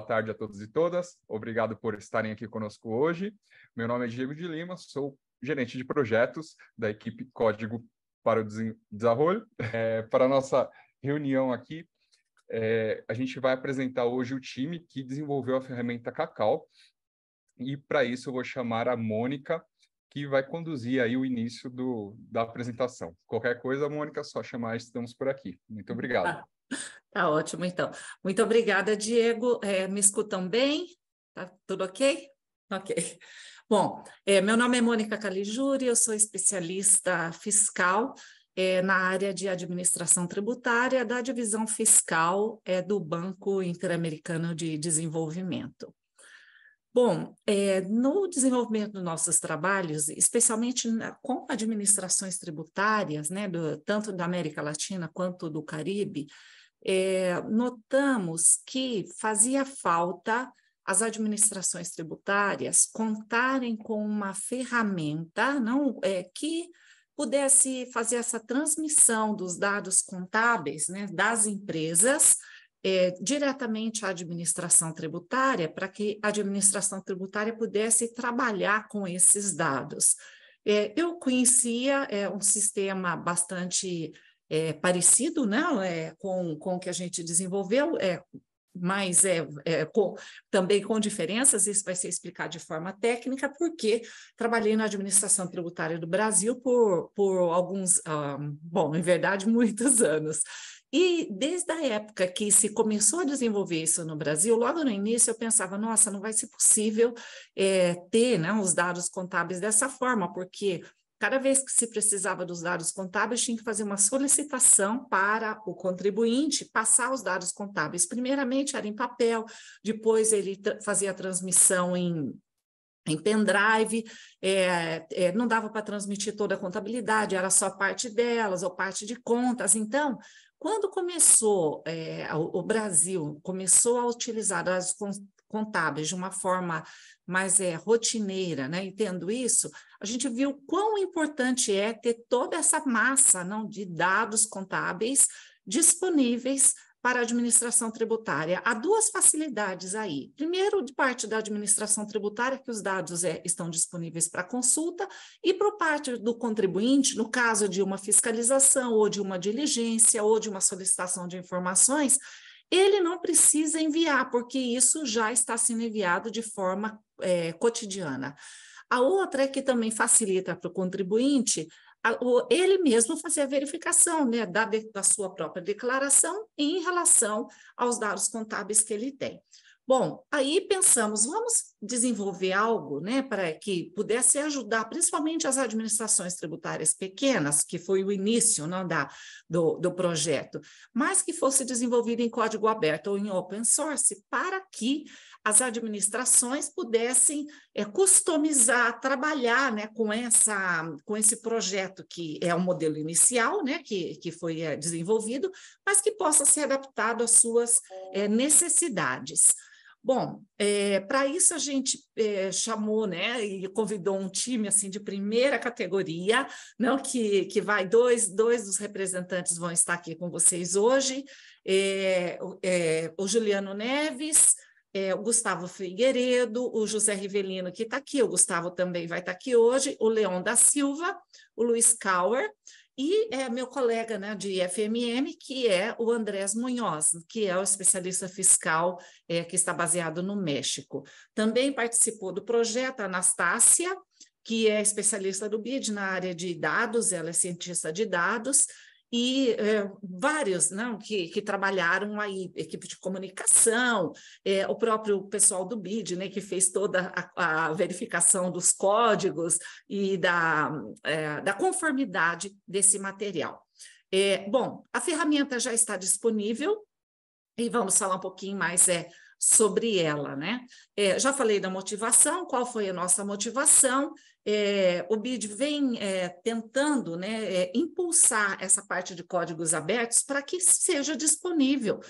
boa tarde a todos e todas. Obrigado por estarem aqui conosco hoje. Meu nome é Diego de Lima, sou gerente de projetos da equipe Código para o Desarrollo. É, para a nossa reunião aqui, é, a gente vai apresentar hoje o time que desenvolveu a ferramenta Cacau. E para isso eu vou chamar a Mônica, que vai conduzir aí o início do, da apresentação. Qualquer coisa, Mônica, só chamar, estamos por aqui. Muito obrigado. Ah. Tá ótimo, então. Muito obrigada, Diego. É, me escutam bem? Tá tudo ok? Ok. Bom, é, meu nome é Mônica Caligiuri, eu sou especialista fiscal é, na área de administração tributária da divisão fiscal é, do Banco Interamericano de Desenvolvimento. Bom, é, no desenvolvimento dos nossos trabalhos, especialmente na, com administrações tributárias, né, do, tanto da América Latina quanto do Caribe, é, notamos que fazia falta as administrações tributárias contarem com uma ferramenta não é, que pudesse fazer essa transmissão dos dados contábeis né, das empresas é, diretamente à administração tributária, para que a administração tributária pudesse trabalhar com esses dados. É, eu conhecia é, um sistema bastante é, parecido não né, é, com, com o que a gente desenvolveu, é, mas é, é com, também com diferenças, isso vai ser explicado de forma técnica, porque trabalhei na administração tributária do Brasil por, por alguns, um, ah, bom, em verdade, muitos anos. E desde a época que se começou a desenvolver isso no Brasil, logo no início eu pensava, nossa, não vai ser possível é, ter né, os dados contábeis dessa forma, porque Cada vez que se precisava dos dados contábeis, tinha que fazer uma solicitação para o contribuinte passar os dados contábeis. Primeiramente era em papel, depois ele fazia a transmissão em, em pendrive, é, é, não dava para transmitir toda a contabilidade, era só parte delas ou parte de contas. Então, quando começou é, o, Brasil começou a utilizar as contábeis de uma forma mais é, rotineira, né? entendo isso, a gente viu quão importante é ter toda essa massa não de dados contábeis disponíveis para a administração tributária. Há duas facilidades aí. Primeiro, de parte da administração tributária, que os dados é, estão disponíveis para consulta, e por parte do contribuinte, no caso de uma fiscalização, ou de uma diligência, ou de uma solicitação de informações, ele não precisa enviar, porque isso já está sendo enviado de forma é, cotidiana. A outra é que também facilita para o contribuinte ele mesmo fazer a verificação né, da, da sua própria declaração em relação aos dados contábeis que ele tem. Bom, aí pensamos, vamos desenvolver algo né, para que pudesse ajudar principalmente as administrações tributárias pequenas, que foi o início não, né, da, do, do projeto, mas que fosse desenvolvido em código aberto ou em open source, para que as administrações pudessem é, customizar, trabalhar né, com, essa, com esse projeto que é o modelo inicial, né, que, que foi é, desenvolvido, mas que possa ser adaptado às suas é, necessidades. Bom, é, eh, para isso a gente é, chamou, né, e convidou um time assim de primeira categoria, não que, que vai dois, dois dos representantes vão estar aqui com vocês hoje, é, o Juliano Neves, é, o Gustavo Figueiredo, o José Rivelino, que está aqui, o Gustavo também vai estar tá aqui hoje, o Leão da Silva, o Luiz Cauer, e é meu colega né, de FMM, que é o Andrés Munhoz, que é o especialista fiscal é, que está baseado no México. Também participou do projeto Anastácia, que é especialista do BID na área de dados, ela é cientista de dados, e é, vários não, que, que, trabalharam aí, equipe de comunicação, é, o próprio pessoal do BID, né, que fez toda a, a verificação dos códigos e da, é, da conformidade desse material. bom, a ferramenta já está disponível e vamos falar um pouquinho mais é, sobre ela, né? É, já falei da motivação, qual foi a nossa motivação. É, o BID vem é, tentando né, é, impulsar essa parte de códigos abertos para que seja disponível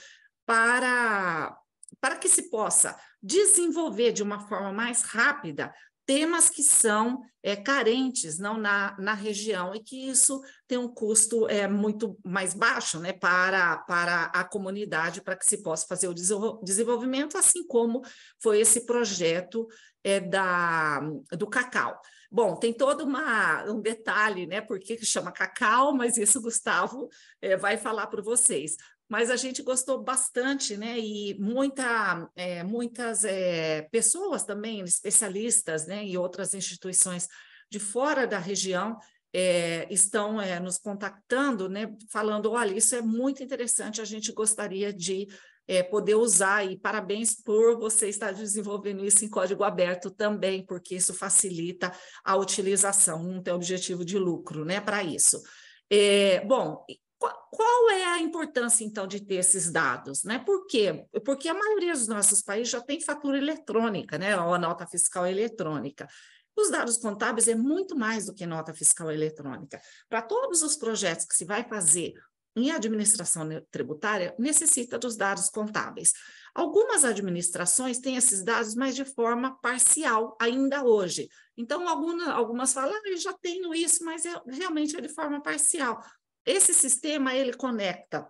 para, para que se possa desenvolver de uma forma mais rápida temas que são é, carentes não na, na região e que isso tem um custo é, muito mais baixo né, para, para a comunidade, para que se possa fazer o desenvolvimento, assim como foi esse projeto é, da, do cacau. Bom, tem todo uma, um detalhe, né? Por que chama cacau, mas isso Gustavo é, vai falar para vocês mas a gente gostou bastante, né? E muita, é, muitas é, pessoas também, especialistas, né? E outras instituições de fora da região é, estão é, nos contactando, né, falando: olha, isso é muito interessante, a gente gostaria de é, poder usar, e parabéns por você estar desenvolvendo isso em código aberto também, porque isso facilita a utilização, não tem objetivo de lucro né, para isso. É, bom, qual é a importância, então, de ter esses dados? Né? Por quê? Porque a maioria dos nossos países já tem fatura eletrônica, né? ou a nota fiscal eletrônica. Os dados contábeis é muito mais do que nota fiscal eletrônica. Para todos os projetos que se vai fazer em administração tributária, necessita dos dados contábeis. Algumas administrações têm esses dados, mas de forma parcial ainda hoje. Então, algumas algumas falam, ah, eu já tenho isso, mas é, realmente é de forma parcial. Esse sistema ele conecta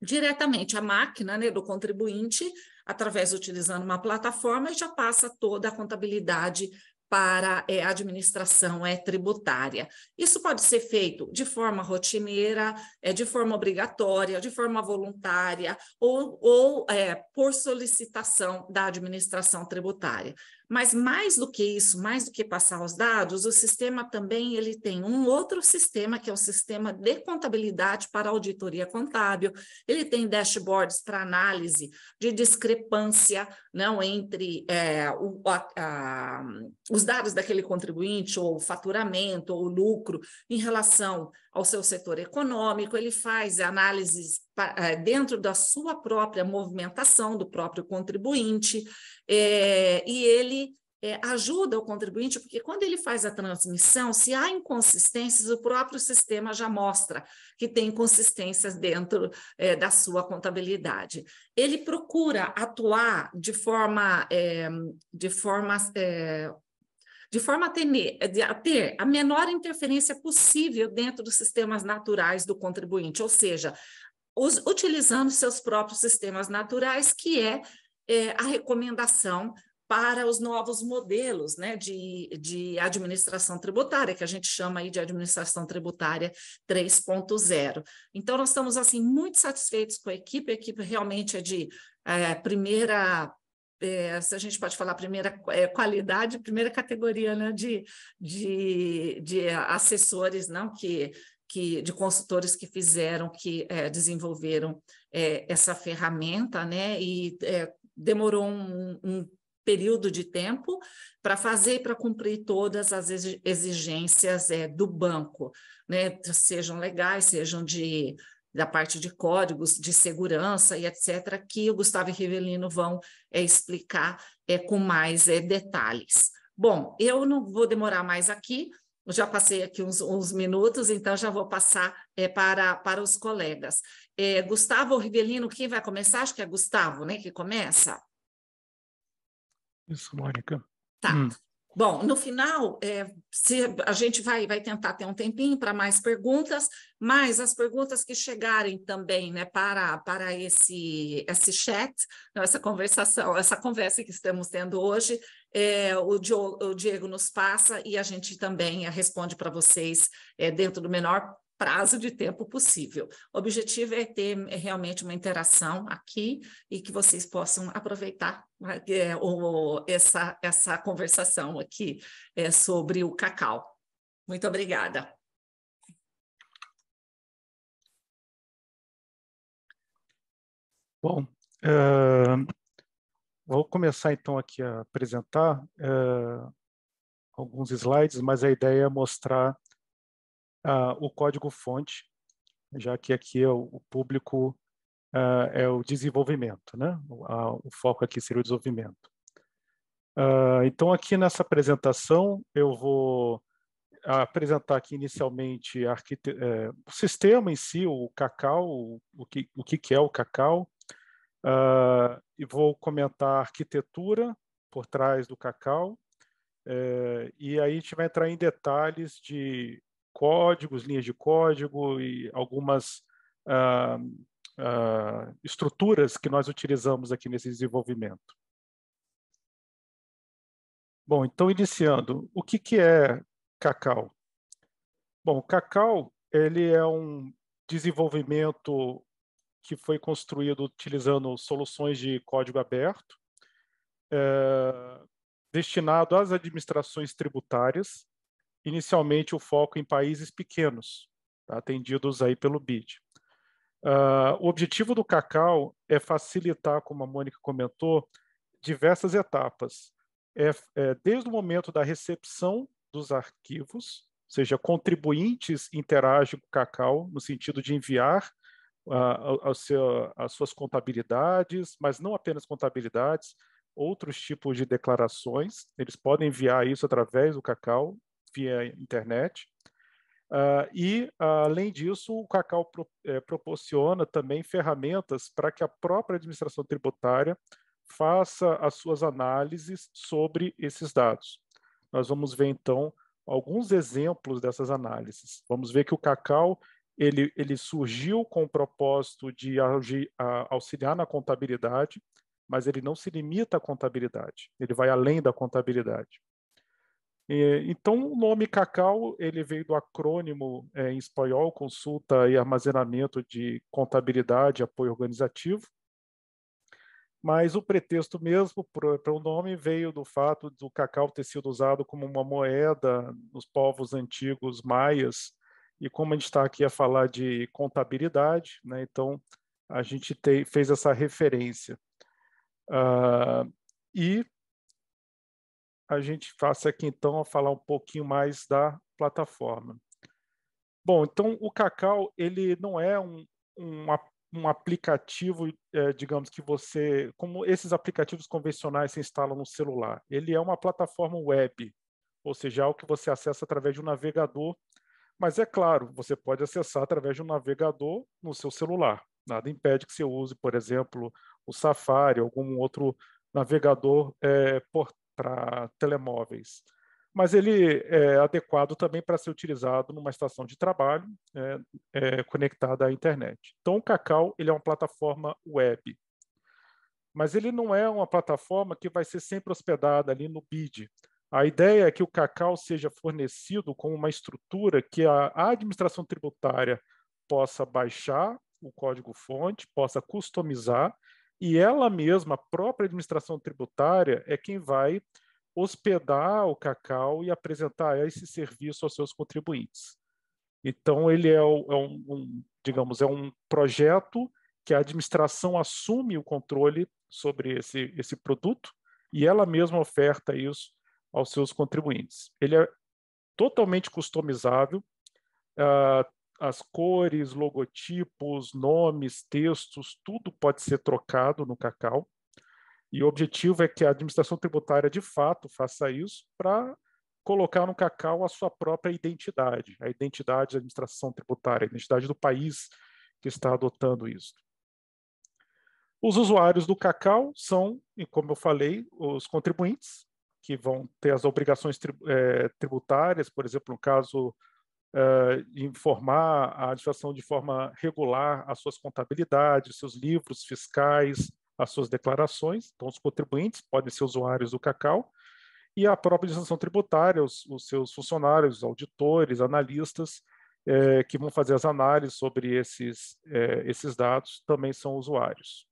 diretamente a máquina né, do contribuinte, através utilizando uma plataforma, e já passa toda a contabilidade para é, administração é, tributária. Isso pode ser feito de forma rotineira, é, de forma obrigatória, de forma voluntária ou, ou é, por solicitação da administração tributária. Mas mais do que isso, mais do que passar os dados, o sistema também ele tem um outro sistema que é o sistema de contabilidade para auditoria contábil. Ele tem dashboards para análise de discrepância não entre é, o, a, a, os dados daquele contribuinte ou o faturamento ou o lucro em relação ao seu setor econômico, ele faz análises é, dentro da sua própria movimentação, do próprio contribuinte, é, e ele é, ajuda o contribuinte, porque quando ele faz a transmissão, se há inconsistências, o próprio sistema já mostra que tem inconsistências dentro é, da sua contabilidade. Ele procura atuar de forma, é, de forma é, de forma a ter, eh, a ter a menor interferência possível dentro dos sistemas naturais do contribuinte, ou seja, os, utilizando seus próprios sistemas naturais, que é, é a recomendação para os novos modelos né, de, de administração tributária, que a gente chama aí de administração tributária 3.0. Então, nós estamos assim muito satisfeitos com a equipe, a equipe realmente é de é, primeira é, se a gente pode falar primeira é, qualidade, primeira categoria né, de, de, de assessores, não que, que de consultores que fizeram, que é, desenvolveram é, essa ferramenta, né? E é, demorou um, um período de tempo para fazer e para cumprir todas as exigências é, do banco, né? sejam legais, sejam de da parte de códigos de segurança e etc., que o Gustavo e Rivelino vão é, explicar é, com mais é, detalhes. Bom, eu não vou demorar mais aqui, já passei aqui uns, uns minutos, então já vou passar é, para, para os colegas. É, Gustavo ou Rivelino, quem vai começar? Acho que é Gustavo, né, que começa. Isso, Mônica. Tá. Hum. Bom, no final, é, se a gente vai, vai tentar ter um tempinho para mais perguntas, mas as perguntas que chegarem também né, para, para esse, esse chat, essa conversação, essa conversa que estamos tendo hoje, é, o, Diogo, o, Diego nos passa e a gente também responde para vocês é, dentro do menor prazo de tempo possível. O objetivo é ter é realmente uma interação aqui e que vocês possam aproveitar é, o, essa, essa conversação aqui é, sobre o cacau. Muito obrigada. Bom, uh, vou começar então aqui a apresentar uh, alguns slides, mas a ideia é mostrar uh, o código-fonte, já que aqui é o, o público uh, é o desenvolvimento, né? O, a, o, foco aqui seria o desenvolvimento. Uh, então, aqui nessa apresentação, eu vou apresentar aqui inicialmente é, o sistema em si, o Cacau, o, o, que, o que é o Cacau, e vou comentar a arquitetura por trás do Cacau, é, e aí a gente vai entrar em detalhes de códigos, linhas de código e algumas uh, uh, estruturas que nós utilizamos aqui nesse desenvolvimento. Bom, então iniciando, o que, que é Cacau? Bom, Cacau ele é um desenvolvimento que foi construído utilizando soluções de código aberto, é, destinado às administrações tributárias, inicialmente o foco em países pequenos, tá? atendidos aí pelo BID. Uh, o objetivo do cacau é facilitar, como a Mônica comentou, diversas etapas. É, é, desde o momento da recepção dos arquivos, ou seja, contribuintes interagem com o cacau no sentido de enviar uh, ah, a, a seu, as suas contabilidades, mas não apenas contabilidades, outros tipos de declarações. Eles podem enviar isso através do Cacau, via internet. Uh, e, além disso, o Cacau pro, é, proporciona também ferramentas para que a própria administração tributária faça as suas análises sobre esses dados. Nós vamos ver, então, alguns exemplos dessas análises. Vamos ver que o Cacau ele, ele surgiu com o propósito de auxiliar na contabilidade, mas ele não se limita à contabilidade, ele vai além da contabilidade. É, então, o nome Cacau ele veio do acrônimo é, em espanhol, consulta e armazenamento de contabilidade, apoio organizativo. Mas o pretexto mesmo para o nome veio do fato do cacau ter sido usado como uma moeda nos povos antigos maias. E como a gente está aqui a falar de contabilidade, né, então a gente te, fez essa referência. Uh, e a gente faça aqui então a falar um pouquinho mais da plataforma. Bom, então o Cacau ele não é um, um, um aplicativo, é, digamos que você, como esses aplicativos convencionais se instalam no celular. Ele é uma plataforma web, ou seja, é o que você acessa através de um navegador. Mas é claro, você pode acessar através de um navegador no seu celular. Nada impede que você use, por exemplo, o Safari, algum outro navegador é, por, para telemóveis. Mas ele é adequado também para ser utilizado numa estação de trabalho é, é, conectada à internet. Então, o Cacau ele é uma plataforma web, mas ele não é uma plataforma que vai ser sempre hospedada ali no BID. A ideia é que o Cacau seja fornecido com uma estrutura que a administração tributária possa baixar o código-fonte, possa customizar e ela mesma, a própria administração tributária, é quem vai hospedar o cacau e apresentar esse serviço aos seus contribuintes. Então, ele é, é, um, um digamos, é um projeto que a administração assume o controle sobre esse, esse produto e ela mesma oferta isso aos seus contribuintes. Ele é totalmente customizável, uh, as cores, logotipos, nomes, textos, tudo pode ser trocado no Cacau. E o objetivo é que a administração tributária, de fato, faça isso para colocar no Cacau a sua própria identidade, a identidade da administração tributária, a identidade do país que está adotando isso. Os usuários do Cacau são, como eu falei, os contribuintes, que vão ter as obrigações eh, tributárias, por exemplo, no caso uh, informar a administração de forma regular as suas contabilidades, seus livros fiscais, as suas declarações. Então, os contribuintes podem ser usuários do Cacau e a própria administração tributária, os, os seus funcionários, auditores, analistas, eh, que vão fazer as análises sobre esses, eh, esses dados, também são usuários.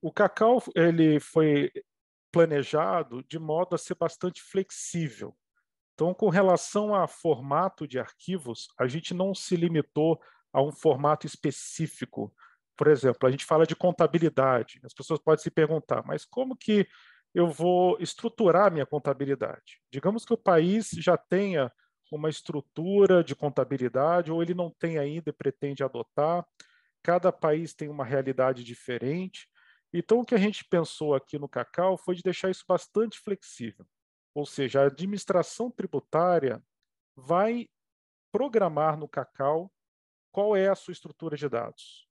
O Cacau ele foi planejado de modo a ser bastante flexível. Então, com relação a formato de arquivos, a gente não se limitou a um formato específico. Por exemplo, a gente fala de contabilidade. As pessoas podem se perguntar, mas como que eu vou estruturar minha contabilidade? Digamos que o país já tenha uma estrutura de contabilidade, ou ele não tem ainda e pretende adotar. Cada país tem uma realidade diferente. Então, o que a gente pensou aqui no Cacau foi de deixar isso bastante flexível. Ou seja, a administração tributária vai programar no Cacau qual é a sua estrutura de dados.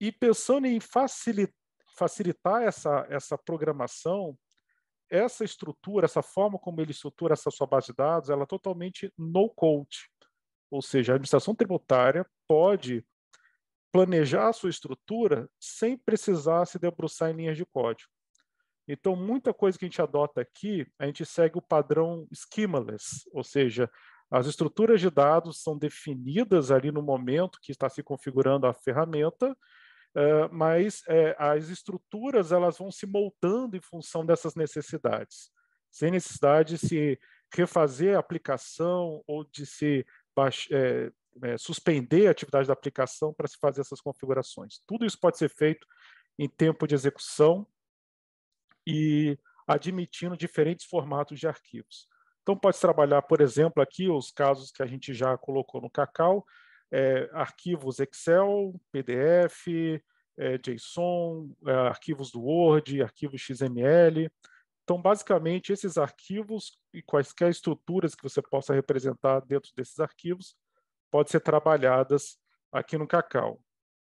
E pensando em facilitar essa, essa programação, essa estrutura, essa forma como ele estrutura essa sua base de dados, ela é totalmente no-code. Ou seja, a administração tributária pode planejar a sua estrutura sem precisar se debruçar em linhas de código. Então, muita coisa que a gente adota aqui, a gente segue o padrão schemaless, ou seja, as estruturas de dados são definidas ali no momento que está se configurando a ferramenta, eh, mas eh, as estruturas elas vão se moldando em função dessas necessidades, sem necessidade de se refazer a aplicação ou de se eh, é, suspender a atividade da aplicação para se fazer essas configurações. Tudo isso pode ser feito em tempo de execução e admitindo diferentes formatos de arquivos. Então, pode trabalhar, por exemplo, aqui os casos que a gente já colocou no Cacau, é, arquivos Excel, PDF, é, JSON, é, arquivos do Word, arquivos XML. Então, basicamente, esses arquivos e quaisquer estruturas que você possa representar dentro desses arquivos pode ser trabalhadas aqui no Cacau.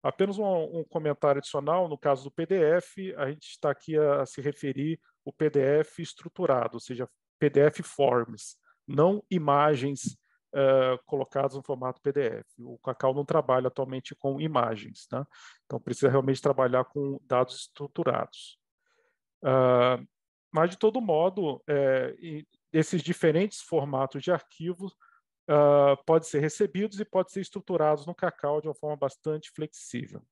Apenas um, um, comentário adicional, no caso do PDF, a gente está aqui a, a se referir o PDF estruturado, ou seja, PDF forms, não imagens uh, colocadas no formato PDF. O Cacau não trabalha atualmente com imagens, né? então precisa realmente trabalhar com dados estruturados. Uh, mas, de todo modo, é, eh, esses diferentes formatos de arquivos uh, ah, pode ser recebidos e pode ser estruturados no cacau de uma forma bastante flexível.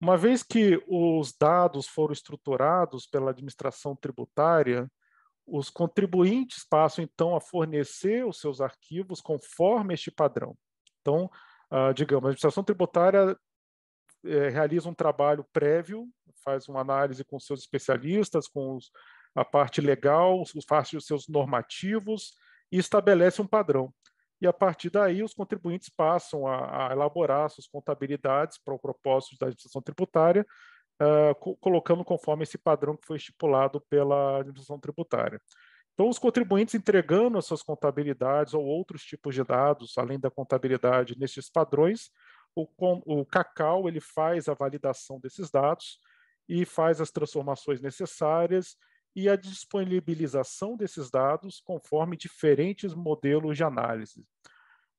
Uma vez que os dados foram estruturados pela administração tributária, os contribuintes passam então a fornecer os seus arquivos conforme este padrão. Então, uh, digamos, a administração tributária eh, realiza um trabalho prévio, faz uma análise com seus especialistas, com os a parte legal, os seus normativos e estabelece um padrão. E a partir daí, os contribuintes passam a, a elaborar suas contabilidades para o propósito da administração tributária, uh, co colocando conforme esse padrão que foi estipulado pela administração tributária. Então, os contribuintes entregando as suas contabilidades ou outros tipos de dados, além da contabilidade, nesses padrões, o, com, o Cacau ele faz a validação desses dados e faz as transformações necessárias e a disponibilização desses dados conforme diferentes modelos de análise.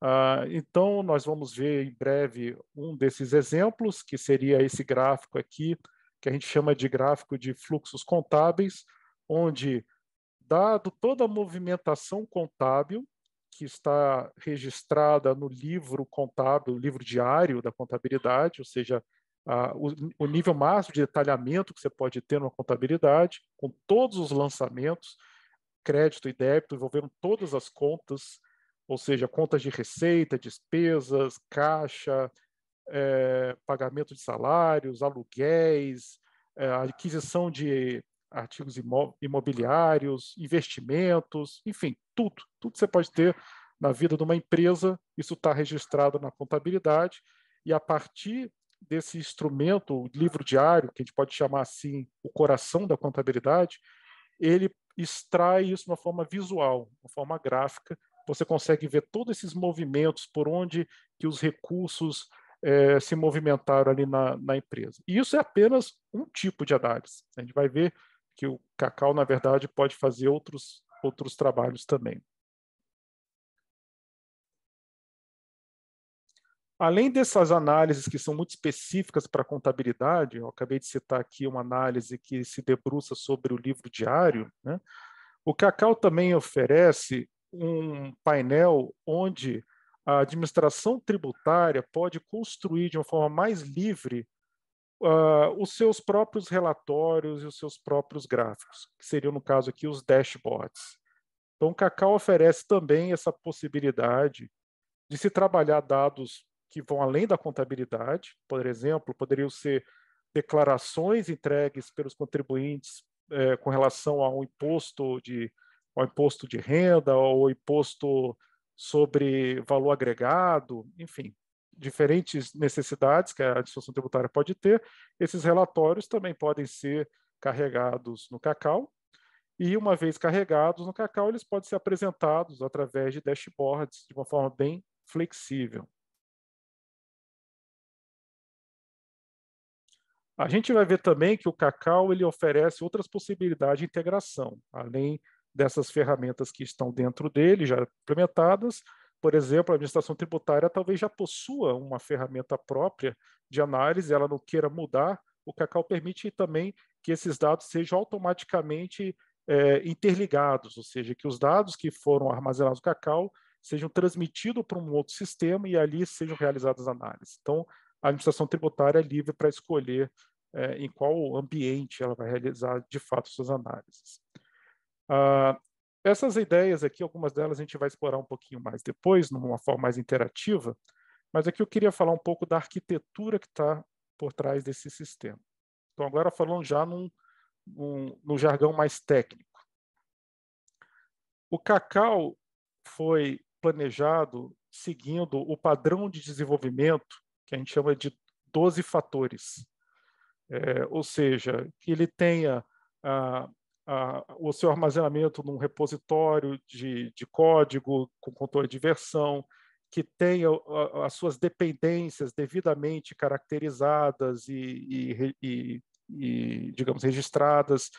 Ah, então, nós vamos ver em breve um desses exemplos, que seria esse gráfico aqui, que a gente chama de gráfico de fluxos contábeis, onde, dado toda a movimentação contábil que está registrada no livro contábil, livro diário da contabilidade, ou seja, o, o, nível máximo de detalhamento que você pode ter numa contabilidade, com todos os lançamentos, crédito e débito, envolvendo todas as contas, ou seja, contas de receita, despesas, caixa, é, pagamento de salários, aluguéis, é, aquisição de artigos imobiliários, investimentos, enfim, tudo. Tudo que você pode ter na vida de uma empresa, isso está registrado na contabilidade, e a partir desse instrumento, o livro diário, que a gente pode chamar assim o coração da contabilidade, ele extrai isso de uma forma visual, uma forma gráfica. Você consegue ver todos esses movimentos, por onde que os recursos eh, se movimentaram ali na, na, empresa. E isso é apenas um tipo de análise. A gente vai ver que o Cacau, na verdade, pode fazer outros, outros trabalhos também. Além dessas análises que são muito específicas para a contabilidade, eu acabei de citar aqui uma análise que se debruça sobre o livro diário, né? o Cacau também oferece um painel onde a administração tributária pode construir de uma forma mais livre uh, os seus próprios relatórios e os seus próprios gráficos, que seriam, no caso aqui, os dashboards. Então, o Cacau oferece também essa possibilidade de se trabalhar dados que vão além da contabilidade, por exemplo, poderiam ser declarações entregues pelos contribuintes é, com relação ao imposto de ao imposto de renda ou imposto sobre valor agregado, enfim, diferentes necessidades que a disposição tributária pode ter. Esses relatórios também podem ser carregados no Cacau e uma vez carregados no Cacau, eles podem ser apresentados através de dashboards de uma forma bem flexível. A gente vai ver também que o cacau ele oferece outras possibilidades de integração, além dessas ferramentas que estão dentro dele, já implementadas. Por exemplo, a administração tributária talvez já possua uma ferramenta própria de análise, ela não queira mudar. O Cacau permite também que esses dados sejam automaticamente é, interligados, ou seja, que os dados que foram armazenados no Cacau sejam transmitidos para um outro sistema e ali sejam realizadas análises. Então, a administração tributária é livre para escolher é, em qual ambiente ela vai realizar de fato suas análises. Ah, essas ideias aqui, algumas delas a gente vai explorar um pouquinho mais depois, numa forma mais interativa, mas aqui eu queria falar um pouco da arquitetura que está por trás desse sistema. Então, agora falando já num, num, num jargão mais técnico. O Cacau foi planejado seguindo o padrão de desenvolvimento que a gente chama de 12 fatores. É, ou seja, que ele tenha a, a, o seu armazenamento num repositório de, de, código com controle de versão, que tenha a, as suas dependências devidamente caracterizadas e, e, e, e, digamos, registradas,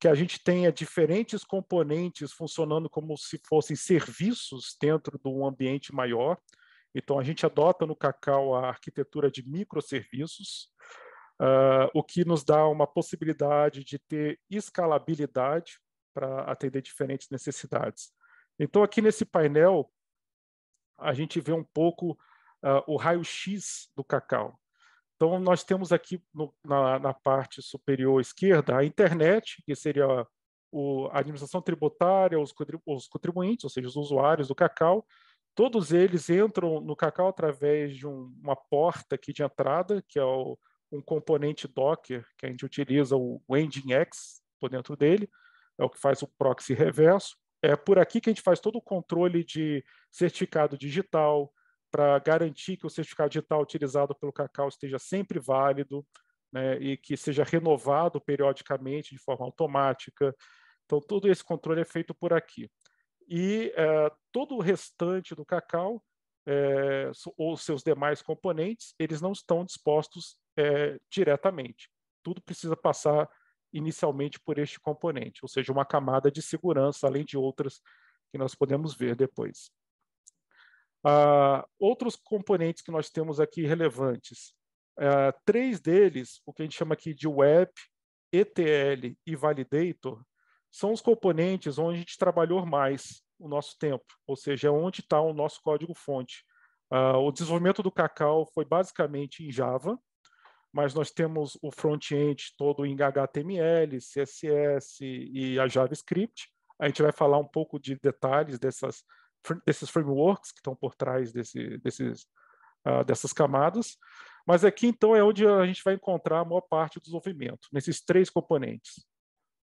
que a gente tenha diferentes componentes funcionando como se fossem serviços dentro de um ambiente maior, então, a gente adota no Cacau a arquitetura de microserviços, uh, o que nos dá uma possibilidade de ter escalabilidade para atender diferentes necessidades. Então, aqui nesse painel, a gente vê um pouco uh, o raio-x do Cacau. Então, nós temos aqui no, na, na, parte superior esquerda a internet, que seria o, a administração tributária, os, contribuintes, ou seja, os usuários do Cacau, Todos eles entram no Cacau através de um, uma porta aqui de entrada, que é o, um componente Docker, que a gente utiliza o, o Nginx por dentro dele, é o que faz o proxy reverso. É por aqui que a gente faz todo o controle de certificado digital, para garantir que o certificado digital utilizado pelo Cacau esteja sempre válido né, e que seja renovado periodicamente de forma automática. Então, todo esse controle é feito por aqui e é, todo o restante do cacau é, ou seus demais componentes, eles não estão dispostos é, diretamente. Tudo precisa passar inicialmente por este componente, ou seja, uma camada de segurança, além de outras que nós podemos ver depois. Ah, outros componentes que nós temos aqui relevantes, é, três deles, o que a gente chama aqui de web, ETL e validator, são os componentes onde a gente trabalhou mais o nosso tempo, ou seja, onde está o nosso código-fonte. Uh, o desenvolvimento do Cacau foi basicamente em Java, mas nós temos o front-end todo em HTML, CSS e a JavaScript. A gente vai falar um pouco de detalhes dessas, desses frameworks que estão por trás desse, desses, uh, dessas camadas. Mas aqui, então, é onde a gente vai encontrar a maior parte do desenvolvimento, nesses três componentes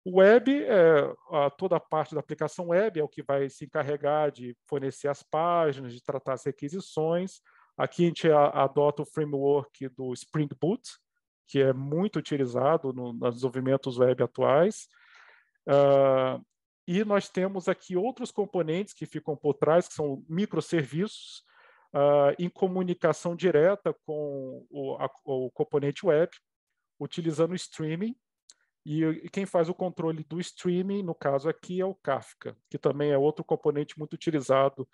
o Web é a, toda a parte da aplicação web, é o que vai se encarregar de fornecer as páginas, de tratar as requisições. Aqui a gente adota o framework do Spring Boot, que é muito utilizado no, nos desenvolvimentos web atuais. Uh, e nós temos aqui outros componentes que ficam por trás, que são microserviços, uh, em comunicação direta com o, a, o componente web, utilizando o streaming e quem faz o controle do streaming, no caso aqui, é o Kafka, que também é outro componente muito utilizado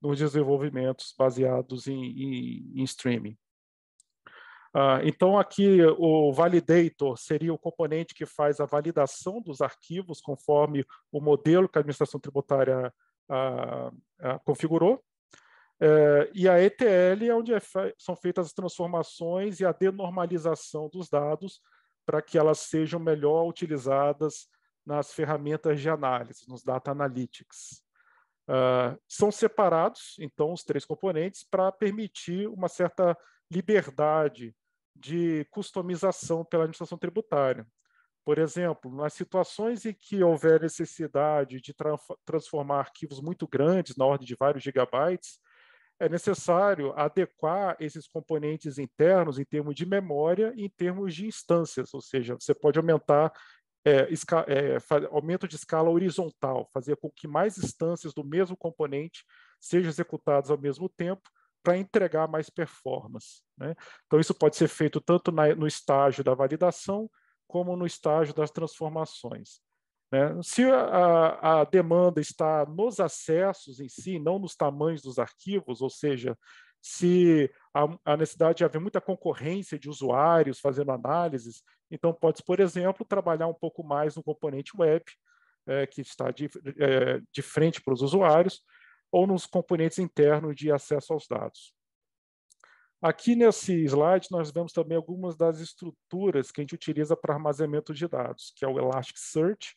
nos desenvolvimentos baseados em, em, em streaming. Ah, então, aqui o validator seria o componente que faz a validação dos arquivos conforme o modelo que a administração tributária ah, ah, configurou. É, e a ETL é onde é fe são feitas as transformações e a denormalização dos dados para que elas sejam melhor utilizadas nas ferramentas de análise, nos data analytics. Uh, são separados, então, os três componentes para permitir uma certa liberdade de customização pela administração tributária. Por exemplo, nas situações em que houver necessidade de tra transformar arquivos muito grandes, na ordem de vários gigabytes, é necessário adequar esses componentes internos em termos de memória e em termos de instâncias, ou seja, você pode aumentar é, é, aumento de escala horizontal, fazer com que mais instâncias do mesmo componente sejam executadas ao mesmo tempo para entregar mais performance. Né? Então, isso pode ser feito tanto na, no estágio da validação como no estágio das transformações. Né? Se a, a demanda está nos acessos em si, não nos tamanhos dos arquivos, ou seja, se a, necessidade de haver muita concorrência de usuários fazendo análises, então pode, por exemplo, trabalhar um pouco mais no componente web, é, que está de, é, de frente para os usuários, ou nos componentes internos de acesso aos dados. Aqui nesse slide nós vemos também algumas das estruturas que a gente utiliza para armazenamento de dados, que é o Elasticsearch,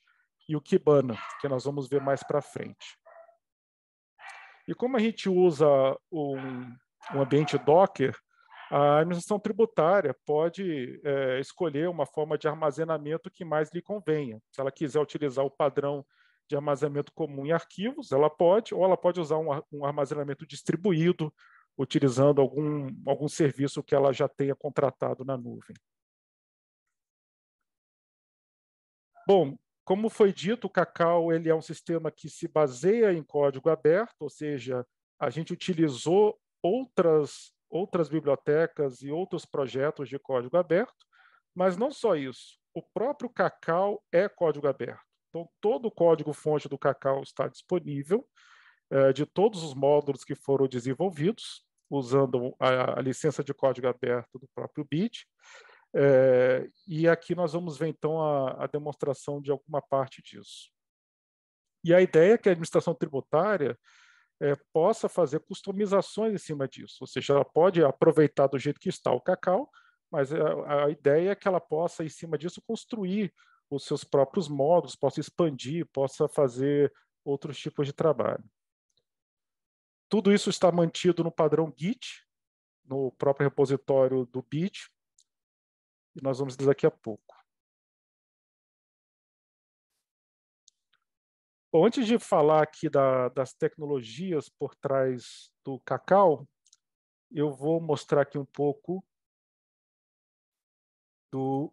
e o Kibana, que nós vamos ver mais para frente. E como a gente usa um, um ambiente Docker, a administração tributária pode é, escolher uma forma de armazenamento que mais lhe convenha. Se ela quiser utilizar o padrão de armazenamento comum em arquivos, ela pode, ou ela pode usar um, um armazenamento distribuído, utilizando algum, algum serviço que ela já tenha contratado na nuvem. Bom, como foi dito, o Cacau ele é um sistema que se baseia em código aberto, ou seja, a gente utilizou outras, outras bibliotecas e outros projetos de código aberto, mas não só isso. O próprio Cacau é código aberto. Então, todo o código-fonte do Cacau está disponível, eh, de todos os módulos que foram desenvolvidos, usando a, a licença de código aberto do próprio BIT. É, e aqui nós vamos ver então a, a, demonstração de alguma parte disso. E a ideia é que a administração tributária é, possa fazer customizações em cima disso, ou seja, ela pode aproveitar do jeito que está o cacau, mas a, a ideia é que ela possa, em cima disso, construir os seus próprios módulos, possa expandir, possa fazer outros tipos de trabalho. Tudo isso está mantido no padrão Git, no próprio repositório do Bit, e nós vamos daqui a pouco. Bom, antes de falar aqui da, das tecnologias por trás do cacau, eu vou mostrar aqui um pouco do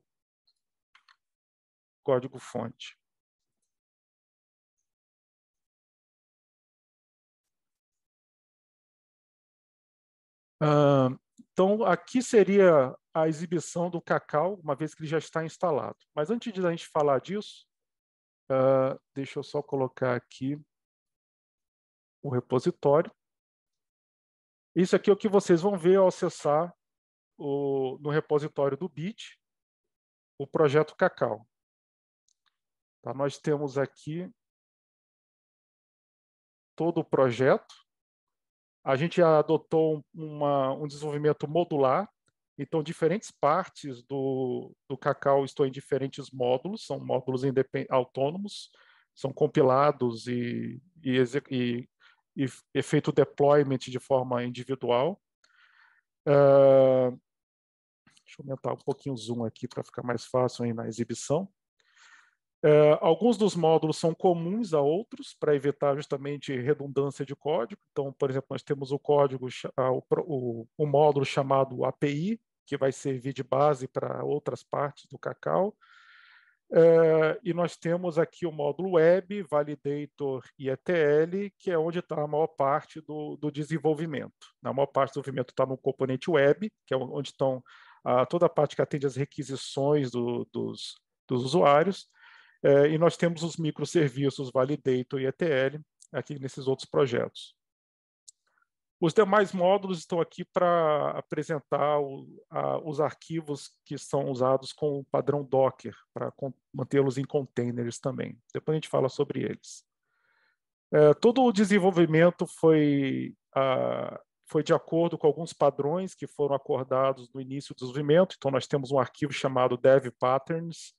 código-fonte. Ah, então, aqui seria a exibição do cacau, uma vez que ele já está instalado. Mas antes de a gente falar disso, uh, deixa eu só colocar aqui o repositório. Isso aqui é o que vocês vão ver ao acessar o, no repositório do Bit o projeto Cacau. Tá, nós temos aqui todo o projeto. A gente adotou uma, um desenvolvimento modular, então, diferentes partes do, do cacau estão em diferentes módulos, são módulos autônomos, são compilados e, e, e, e, e feito deployment de forma individual. Uh, deixa eu aumentar um pouquinho o zoom aqui para ficar mais fácil aí na exibição. Uh, alguns dos módulos são comuns a outros para evitar justamente redundância de código. Então, por exemplo, nós temos o código, ah, o, o módulo chamado API, que vai servir de base para outras partes do cacau. Eh, e nós temos aqui o módulo Web, Validator e ETL, que é onde está a maior parte do, do desenvolvimento. A maior parte do desenvolvimento está no componente Web, que é onde estão ah, toda a parte que atende às requisições do, dos, dos, usuários. Eh, e nós temos os microserviços Validator e ETL aqui nesses outros projetos. Os demais módulos estão aqui para apresentar o, a, os arquivos que são usados com o padrão Docker, para mantê-los em containers também. Depois a gente fala sobre eles. É, todo o desenvolvimento foi, a, foi de acordo com alguns padrões que foram acordados no início do desenvolvimento. Então, nós temos um arquivo chamado dev patterns,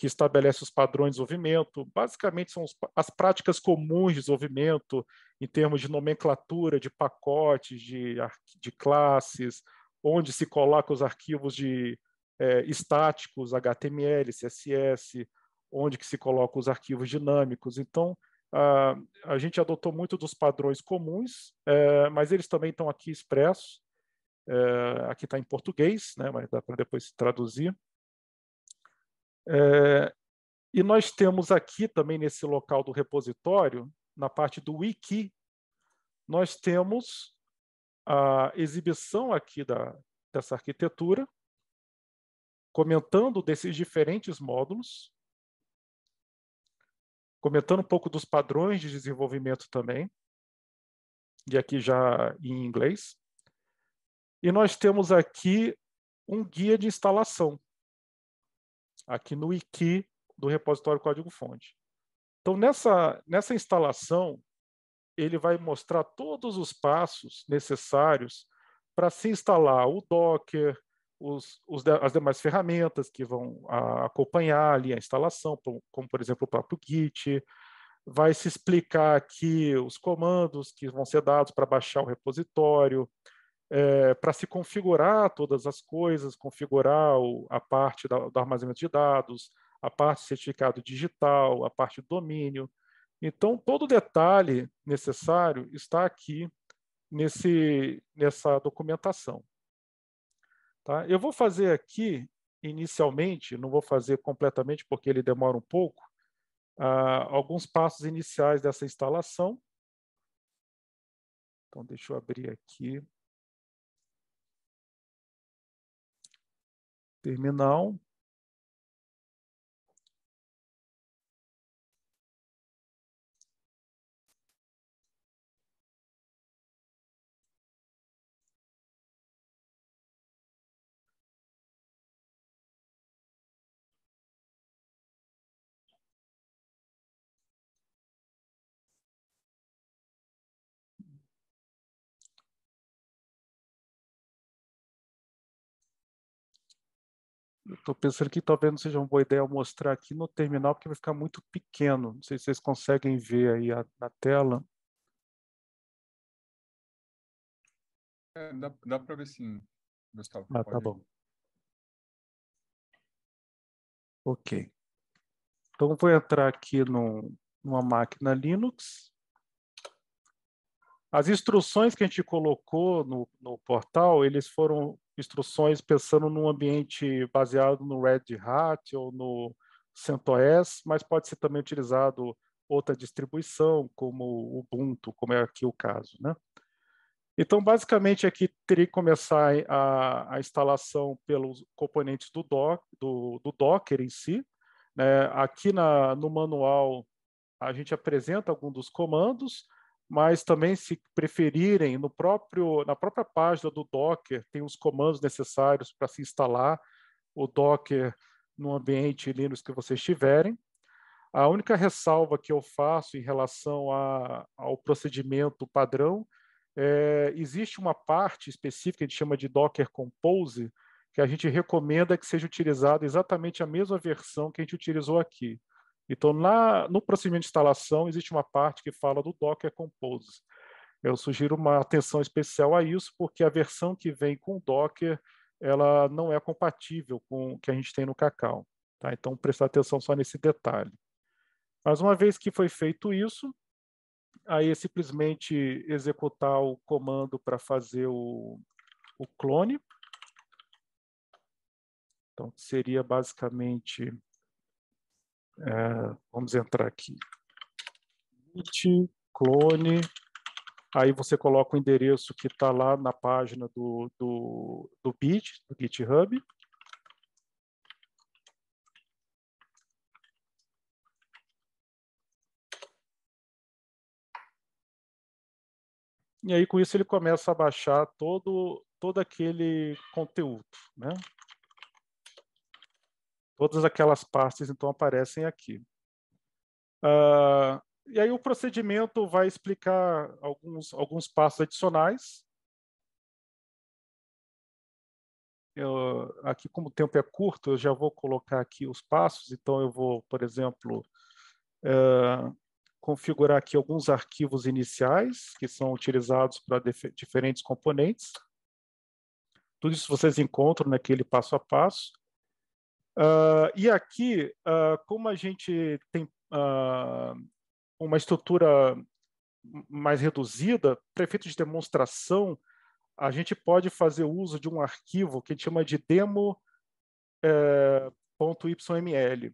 que estabelece os padrões de desenvolvimento, basicamente são as práticas comuns de desenvolvimento em termos de nomenclatura, de pacotes, de, de classes, onde se colocam os arquivos de é, estáticos, HTML, CSS, onde que se colocam os arquivos dinâmicos. Então, a, a gente adotou muito dos padrões comuns, é, mas eles também estão aqui expressos. É, aqui está em português, né, mas dá para depois traduzir. É, e nós temos aqui também nesse local do repositório, na parte do wiki, nós temos a exibição aqui da, dessa arquitetura, comentando desses diferentes módulos, comentando um pouco dos padrões de desenvolvimento também, e aqui já em inglês. E nós temos aqui um guia de instalação aqui no wiki do repositório código-fonte. Então, nessa, nessa instalação, ele vai mostrar todos os passos necessários para se instalar o Docker, os, os, as demais ferramentas que vão a, acompanhar ali a instalação, como, por exemplo, o próprio Git. Vai se explicar aqui os comandos que vão ser dados para baixar o repositório, é, eh, para se configurar todas as coisas, configurar o, a parte da, do armazenamento de dados, a parte do certificado digital, a parte do domínio. Então, todo o detalhe necessário está aqui nesse, nessa documentação. Tá? Eu vou fazer aqui, inicialmente, não vou fazer completamente porque ele demora um pouco, ah, alguns passos iniciais dessa instalação. Então, deixa eu abrir aqui. terminal estou pensando que talvez não seja uma boa ideia eu mostrar aqui no terminal, porque vai ficar muito pequeno. Não sei se vocês conseguem ver aí a, na tela. É, dá dá para ver sim, Gustavo. Ah, tá bom. Ok. Então, vou entrar aqui no, numa máquina Linux. As instruções que a gente colocou no, no portal, eles foram instruções pensando num ambiente baseado no Red Hat ou no CentOS, mas pode ser também utilizado outra distribuição, como o Ubuntu, como é aqui o caso, né? Então, basicamente, aqui teria que começar a, a instalação pelos componentes do, doc, do, do Docker em si. Né? Aqui na, no manual, a gente apresenta alguns dos comandos, mas também se preferirem no próprio na própria página do Docker tem os comandos necessários para se instalar o Docker no ambiente Linux que vocês tiverem. A única ressalva que eu faço em relação a, ao procedimento padrão é, existe uma parte específica que a gente chama de Docker Compose que a gente recomenda que seja utilizada exatamente a mesma versão que a gente utilizou aqui. Então, na, no procedimento de instalação, existe uma parte que fala do Docker Compose. Eu sugiro uma atenção especial a isso, porque a versão que vem com o Docker ela não é compatível com o que a gente tem no Cacau. Tá? Então, prestar atenção só nesse detalhe. Mas uma vez que foi feito isso, aí é simplesmente executar o comando para fazer o, o clone. Então, seria basicamente é, vamos entrar aqui. Git, clone. Aí você coloca o endereço que está lá na página do, do, do Git, do GitHub. E aí, com isso, ele começa a baixar todo, todo aquele conteúdo. Né? Todas aquelas partes, então, aparecem aqui. Uh, e aí o procedimento vai explicar alguns, alguns passos adicionais. Eu, aqui, como o tempo é curto, eu já vou colocar aqui os passos. Então, eu vou, por exemplo, uh, configurar aqui alguns arquivos iniciais que são utilizados para diferentes componentes. Tudo isso vocês encontram naquele passo a passo. Uh, e aqui, uh, como a gente tem uh, uma estrutura mais reduzida, para efeito de demonstração, a gente pode fazer uso de um arquivo que a gente chama de demo.yml. Eh,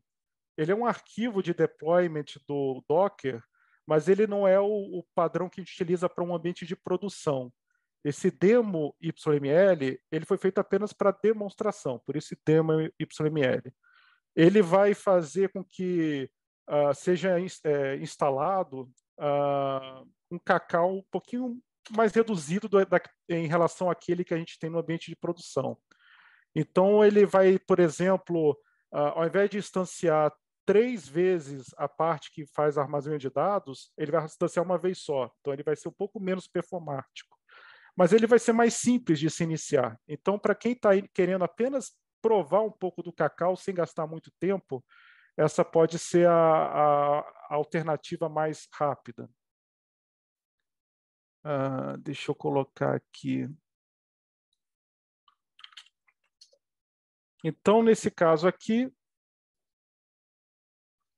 ele é um arquivo de deployment do Docker, mas ele não é o, o padrão que a gente utiliza para um ambiente de produção. Esse demo YML, ele foi feito apenas para demonstração, por isso demo YML. Ele vai fazer com que uh, seja in, é, instalado uh, um cacau um pouquinho mais reduzido do, da, em relação àquele que a gente tem no ambiente de produção. Então, ele vai, por exemplo, uh, ao invés de instanciar três vezes a parte que faz armazenamento de dados, ele vai instanciar uma vez só. Então, ele vai ser um pouco menos performático mas ele vai ser mais simples de se iniciar. Então, para quem está querendo apenas provar um pouco do cacau sem gastar muito tempo, essa pode ser a, a, a alternativa mais rápida. Uh, deixa eu colocar aqui. Então, nesse caso aqui,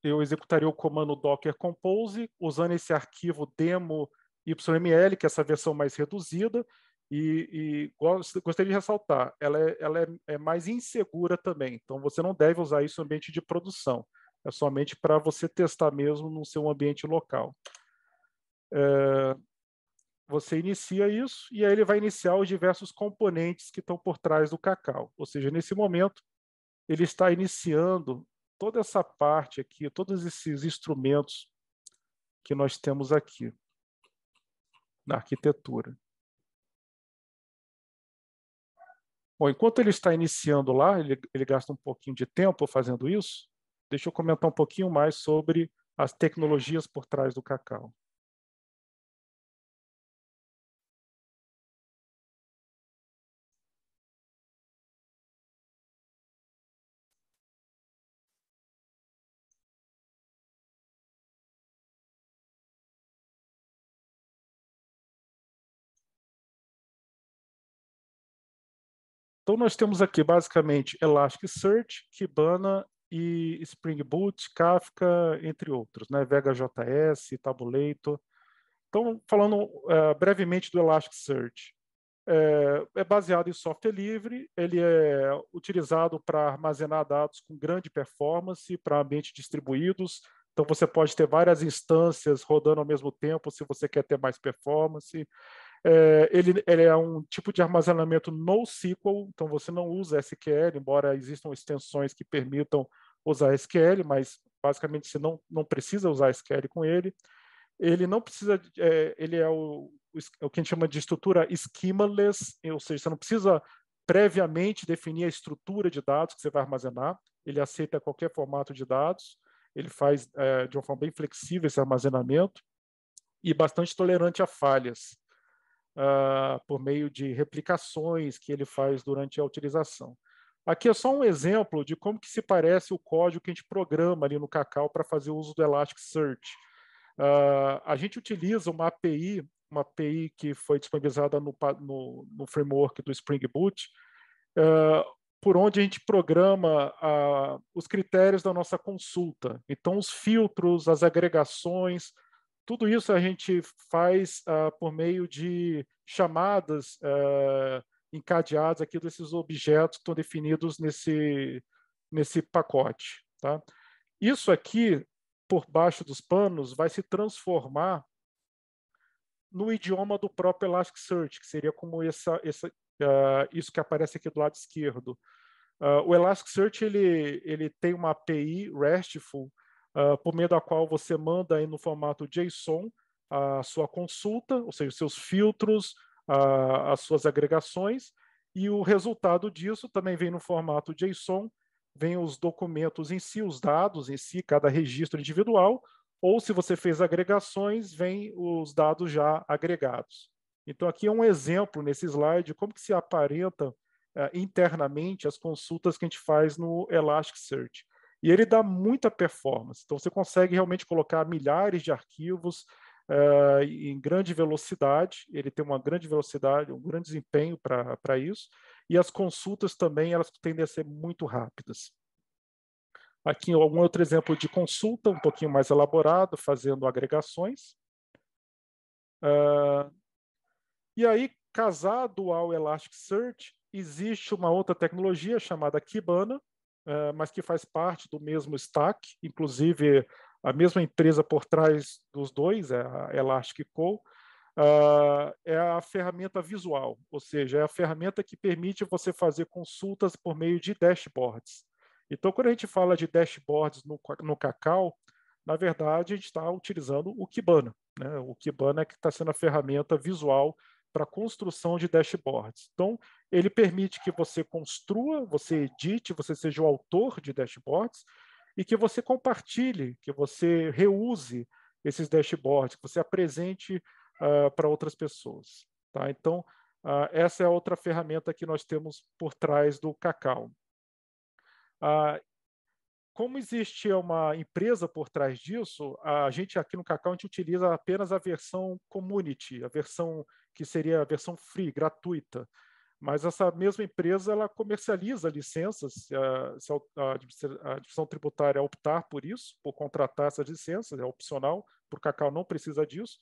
eu executaria o comando docker compose usando esse arquivo demo YML, que é essa versão mais reduzida, e, e gostaria de ressaltar, ela, é, ela é, é, mais insegura também, então você não deve usar isso no ambiente de produção, é somente para você testar mesmo no seu ambiente local. É, você inicia isso e aí ele vai iniciar os diversos componentes que estão por trás do cacau, ou seja, nesse momento ele está iniciando toda essa parte aqui, todos esses instrumentos que nós temos aqui na arquitetura. Bom, enquanto ele está iniciando lá, ele, ele gasta um pouquinho de tempo fazendo isso, deixa eu comentar um pouquinho mais sobre as tecnologias por trás do cacau. Então nós temos aqui basicamente Elasticsearch, Kibana e Spring Boot, Kafka, entre outros, né? VegaJS, Tabulator. Então, falando uh, brevemente do Elasticsearch, é, é baseado em software livre, ele é utilizado para armazenar dados com grande performance para ambientes distribuídos. Então, você pode ter várias instâncias rodando ao mesmo tempo se você quer ter mais performance. É, ele, ele, é um tipo de armazenamento NoSQL, então você não usa SQL, embora existam extensões que permitam usar SQL, mas basicamente você não, não precisa usar SQL com ele. Ele não precisa, é, ele é o, é o que a gente chama de estrutura schemaless, ou seja, você não precisa previamente definir a estrutura de dados que você vai armazenar, ele aceita qualquer formato de dados, ele faz é, de uma forma bem flexível esse armazenamento e bastante tolerante a falhas uh, por meio de replicações que ele faz durante a utilização. Aqui é só um exemplo de como que se parece o código que a gente programa ali no Cacau para fazer o uso do Elasticsearch. Uh, ah, a gente utiliza uma API, uma API que foi disponibilizada no, no, no framework do Spring Boot, uh, por onde a gente programa uh, os critérios da nossa consulta. Então, os filtros, as agregações, tudo isso a gente faz uh, por meio de chamadas uh, encadeadas aqui desses objetos que estão definidos nesse, nesse pacote. Tá? Isso aqui, por baixo dos panos, vai se transformar no idioma do próprio Elasticsearch, que seria como essa, essa, uh, isso que aparece aqui do lado esquerdo. Uh, o Elasticsearch ele, ele tem uma API RESTful ah, por meio da qual você manda aí no formato JSON a sua consulta, ou seja, os seus filtros, a, as suas agregações, e o resultado disso também vem no formato JSON, vem os documentos em si, os dados em si, cada registro individual, ou se você fez agregações, vem os dados já agregados. Então, aqui é um exemplo nesse slide, como que se aparenta uh, internamente as consultas que a gente faz no Elasticsearch. E ele dá muita performance. Então, você consegue realmente colocar milhares de arquivos uh, em grande velocidade. Ele tem uma grande velocidade, um grande desempenho para isso. E as consultas também elas tendem a ser muito rápidas. Aqui, algum outro exemplo de consulta, um pouquinho mais elaborado, fazendo agregações. Uh, e aí, casado ao Elasticsearch, existe uma outra tecnologia chamada Kibana, eh, mas que faz parte do mesmo stack, inclusive a mesma empresa por trás dos dois, é a Co, eh, é a ferramenta visual, ou seja, é a ferramenta que permite você fazer consultas por meio de dashboards. Então, quando a gente fala de dashboards no, no Cacau, na verdade, a gente está utilizando o Kibana. Né? O Kibana é que está sendo a ferramenta visual para construção de dashboards. Então, ele permite que você construa, você edite, você seja o autor de dashboards e que você compartilhe, que você reuse esses dashboards, que você apresente uh, para outras pessoas. Tá? Então, uh, essa é a outra ferramenta que nós temos por trás do Cacau. Uh, ah, como existe uma empresa por trás disso, a gente aqui no Cacau a gente utiliza apenas a versão community, a versão que seria a versão free, gratuita. Mas essa mesma empresa ela comercializa licenças, se a, divisão tributária optar por isso, por contratar essas licenças, é opcional, para o Cacau não precisa disso,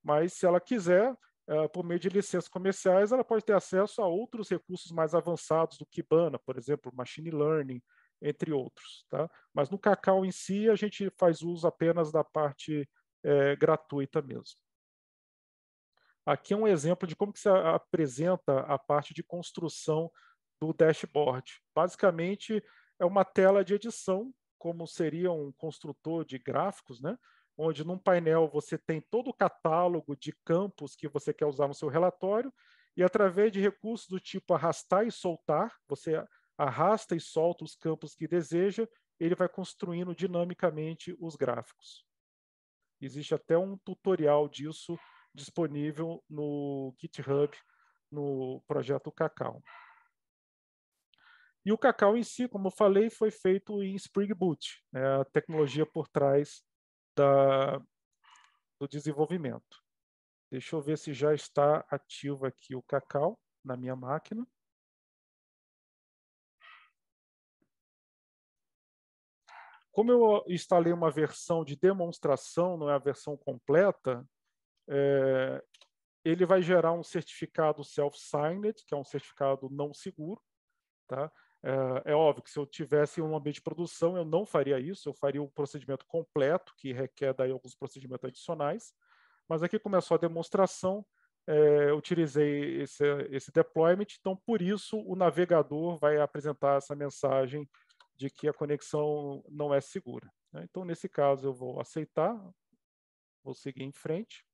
mas se ela quiser, é, por meio de licenças comerciais, ela pode ter acesso a outros recursos mais avançados do Kibana, por exemplo, Machine Learning, entre outros. Tá? Mas no cacau em si, a gente faz uso apenas da parte é, gratuita mesmo. Aqui é um exemplo de como que se apresenta a parte de construção do dashboard. Basicamente, é uma tela de edição, como seria um construtor de gráficos, né? onde num painel você tem todo o catálogo de campos que você quer usar no seu relatório, e através de recursos do tipo arrastar e soltar, você arrasta e solta os campos que deseja, ele vai construindo dinamicamente os gráficos. Existe até um tutorial disso disponível no GitHub, no projeto Cacau. E o Cacau em si, como eu falei, foi feito em Spring Boot, né, a tecnologia por trás da, do desenvolvimento. Deixa eu ver se já está ativo aqui o Cacau na minha máquina. Como eu instalei uma versão de demonstração, não é a versão completa, é, ele vai gerar um certificado self-signed, que é um certificado não seguro. Tá? É, é, óbvio que se eu tivesse um ambiente de produção, eu não faria isso, eu faria o um procedimento completo, que requer daí alguns procedimentos adicionais. Mas aqui começou a demonstração, é, utilizei esse, esse deployment, então por isso o navegador vai apresentar essa mensagem de que a conexão não é segura. Né? Então, nesse caso, eu vou aceitar, vou seguir em frente.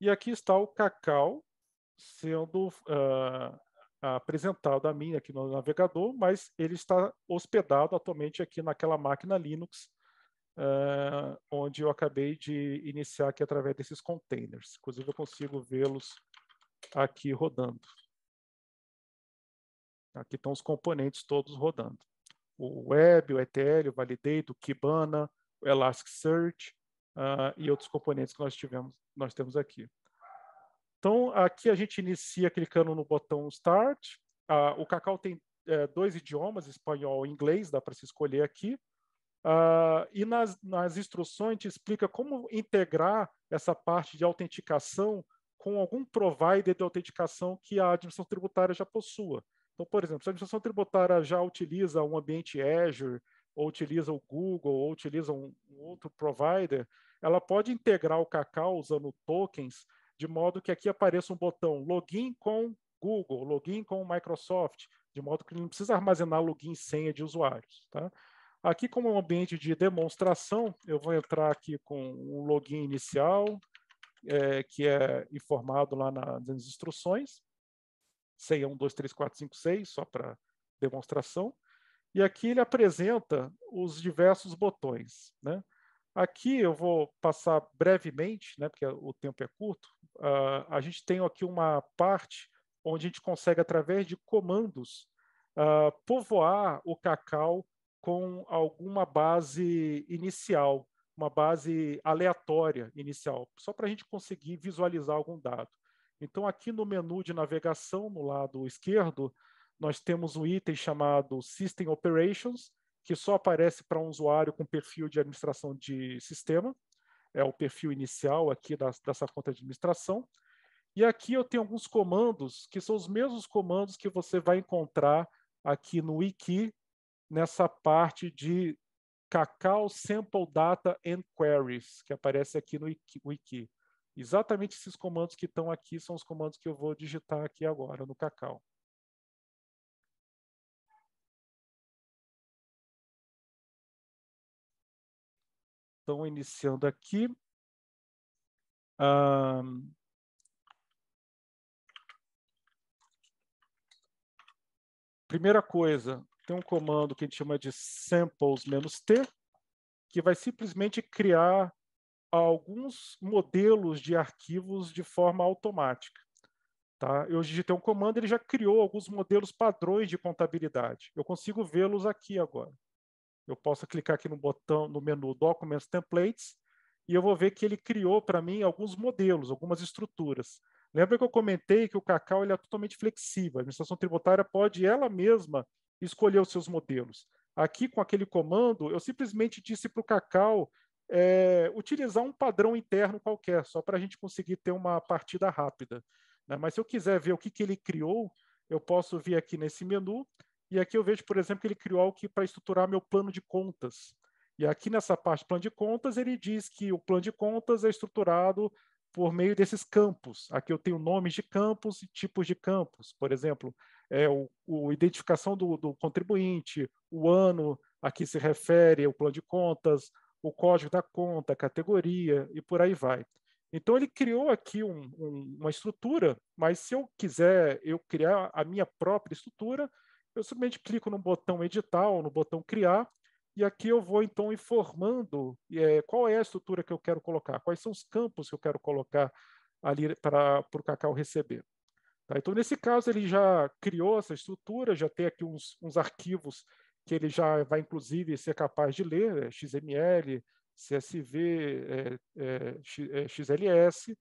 E aqui está o Cacau sendo uh, apresentado a mim aqui no navegador, mas ele está hospedado atualmente aqui naquela máquina Linux, uh, onde eu acabei de iniciar aqui através desses containers. Inclusive, eu consigo vê-los aqui rodando. Aqui tá? estão os componentes todos rodando. O Web, o ETL, o Validate, o Kibana, o Elasticsearch uh, e outros componentes que nós, tivemos, nós temos aqui. Então, aqui a gente inicia clicando no botão Start. Uh, o Cacau tem uh, dois idiomas, espanhol e inglês, dá para se escolher aqui. Uh, e nas, nas instruções te explica como integrar essa parte de autenticação com algum provider de autenticação que a administração tributária já possua. Então, por exemplo, se a administração tributária já utiliza um ambiente Azure, ou utiliza o Google, ou utiliza um, um outro provider, ela pode integrar o Cacau usando tokens, de modo que aqui apareça um botão login com Google, login com Microsoft, de modo que não precisa armazenar login e senha de usuários. Tá? Aqui, como é um ambiente de demonstração, eu vou entrar aqui com um login inicial, é, que é informado lá nas instruções senha 1, 2, 3, 4, 5, 6, só para demonstração. E aqui ele apresenta os diversos botões. Né? Aqui eu vou passar brevemente, né, porque o tempo é curto. Uh, a gente tem aqui uma parte onde a gente consegue, através de comandos, uh, povoar o cacau com alguma base inicial, uma base aleatória inicial, só para a gente conseguir visualizar algum dado. Então, aqui no menu de navegação, no lado esquerdo, nós temos um item chamado System Operations, que só aparece para um usuário com perfil de administração de sistema. É o perfil inicial aqui da, dessa conta de administração. E aqui eu tenho alguns comandos, que são os mesmos comandos que você vai encontrar aqui no wiki, nessa parte de Cacao Sample Data and Queries, que aparece aqui no wiki. Exatamente esses comandos que estão aqui são os comandos que eu vou digitar aqui agora no Cacau. Estão iniciando aqui. primeira coisa, tem um comando que a gente chama de samples-t, que vai simplesmente criar alguns modelos de arquivos de forma automática. Tá? Eu digitei um comando, ele já criou alguns modelos padrões de contabilidade. Eu consigo vê-los aqui agora. Eu posso clicar aqui no botão, no menu Documents Templates, e eu vou ver que ele criou para mim alguns modelos, algumas estruturas. Lembra que eu comentei que o Cacau ele é totalmente flexível. A administração tributária pode ela mesma escolher os seus modelos. Aqui, com aquele comando, eu simplesmente disse para o Cacau é, utilizar um padrão interno qualquer, só para a gente conseguir ter uma partida rápida. Né? Mas se eu quiser ver o que, que ele criou, eu posso vir aqui nesse menu, e aqui eu vejo, por exemplo, que ele criou algo para estruturar meu plano de contas. E aqui nessa parte plano de contas, ele diz que o plano de contas é estruturado por meio desses campos. Aqui eu tenho nomes de campos e tipos de campos. Por exemplo, é o, o identificação do, do contribuinte, o ano a que se refere o plano de contas, o código da conta, a categoria e por aí vai. Então ele criou aqui um, um, uma estrutura, mas se eu quiser eu criar a minha própria estrutura, eu simplesmente clico no botão editar ou no botão criar, e aqui eu vou então informando é, qual é a estrutura que eu quero colocar, quais são os campos que eu quero colocar ali para o Cacau receber. Tá? Então, nesse caso, ele já criou essa estrutura, já tem aqui uns, uns arquivos que ele já vai, inclusive, ser capaz de ler é, XML, CSV, é, é, XLS. É,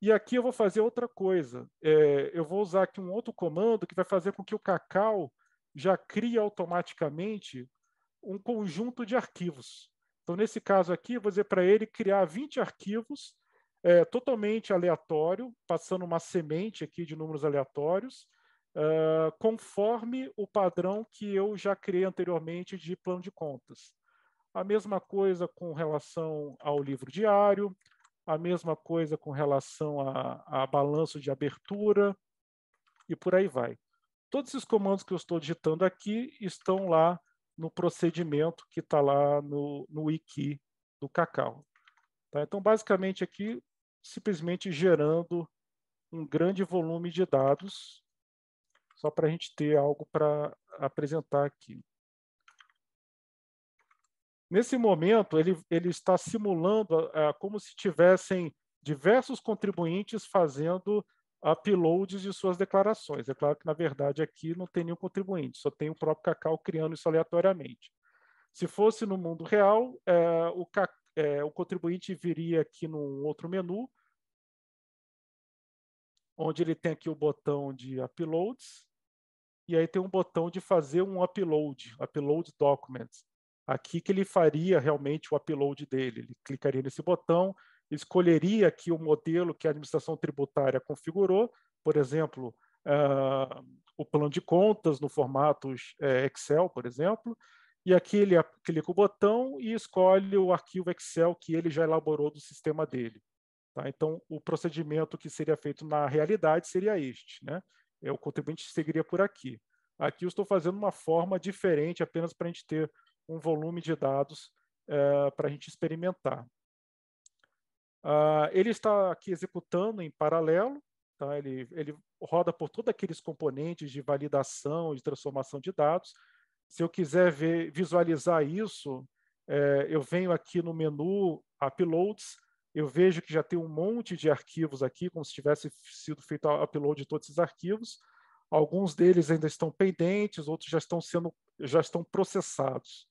e aqui eu vou fazer outra coisa. É, eu vou usar aqui um outro comando que vai fazer com que o Cacau já crie automaticamente um conjunto de arquivos. Então, nesse caso aqui, eu vou dizer para ele criar 20 arquivos é, totalmente aleatório, passando uma semente aqui de números aleatórios, uh, conforme o padrão que eu já criei anteriormente de plano de contas. A mesma coisa com relação ao livro diário, a mesma coisa com relação a, a balanço de abertura e por aí vai. Todos esses comandos que eu estou digitando aqui estão lá no procedimento que está lá no, no wiki do Cacau. Tá? Então, basicamente aqui, simplesmente gerando um grande volume de dados só para a gente ter algo para apresentar aqui. Nesse momento, ele, ele está simulando ah, ah, como se tivessem diversos contribuintes fazendo uploads de suas declarações. É claro que, na verdade, aqui não tem nenhum contribuinte, só tem o próprio Cacau criando isso aleatoriamente. Se fosse no mundo real, é, o, é, o contribuinte viria aqui num outro menu, onde ele tem aqui o botão de uploads, e aí tem um botão de fazer um upload, upload documents. Aqui que ele faria realmente o upload dele. Ele clicaria nesse botão, escolheria aqui o modelo que a administração tributária configurou, por exemplo, uh, o plano de contas no formato uh, Excel, por exemplo, e aqui ele clica o botão e escolhe o arquivo Excel que ele já elaborou do sistema dele. Tá? Então, o procedimento que seria feito na realidade seria este. Né? É, o contribuinte seguiria por aqui. Aqui eu estou fazendo uma forma diferente apenas para a gente ter um volume de dados é, para a gente experimentar. Ah, ele está aqui executando em paralelo, tá? ele, ele roda por todos aqueles componentes de validação, de transformação de dados. Se eu quiser ver, visualizar isso, é, eu venho aqui no menu Uploads, eu vejo que já tem um monte de arquivos aqui, como se tivesse sido feito o upload de todos esses arquivos. Alguns deles ainda estão pendentes, outros já estão sendo, já estão processados.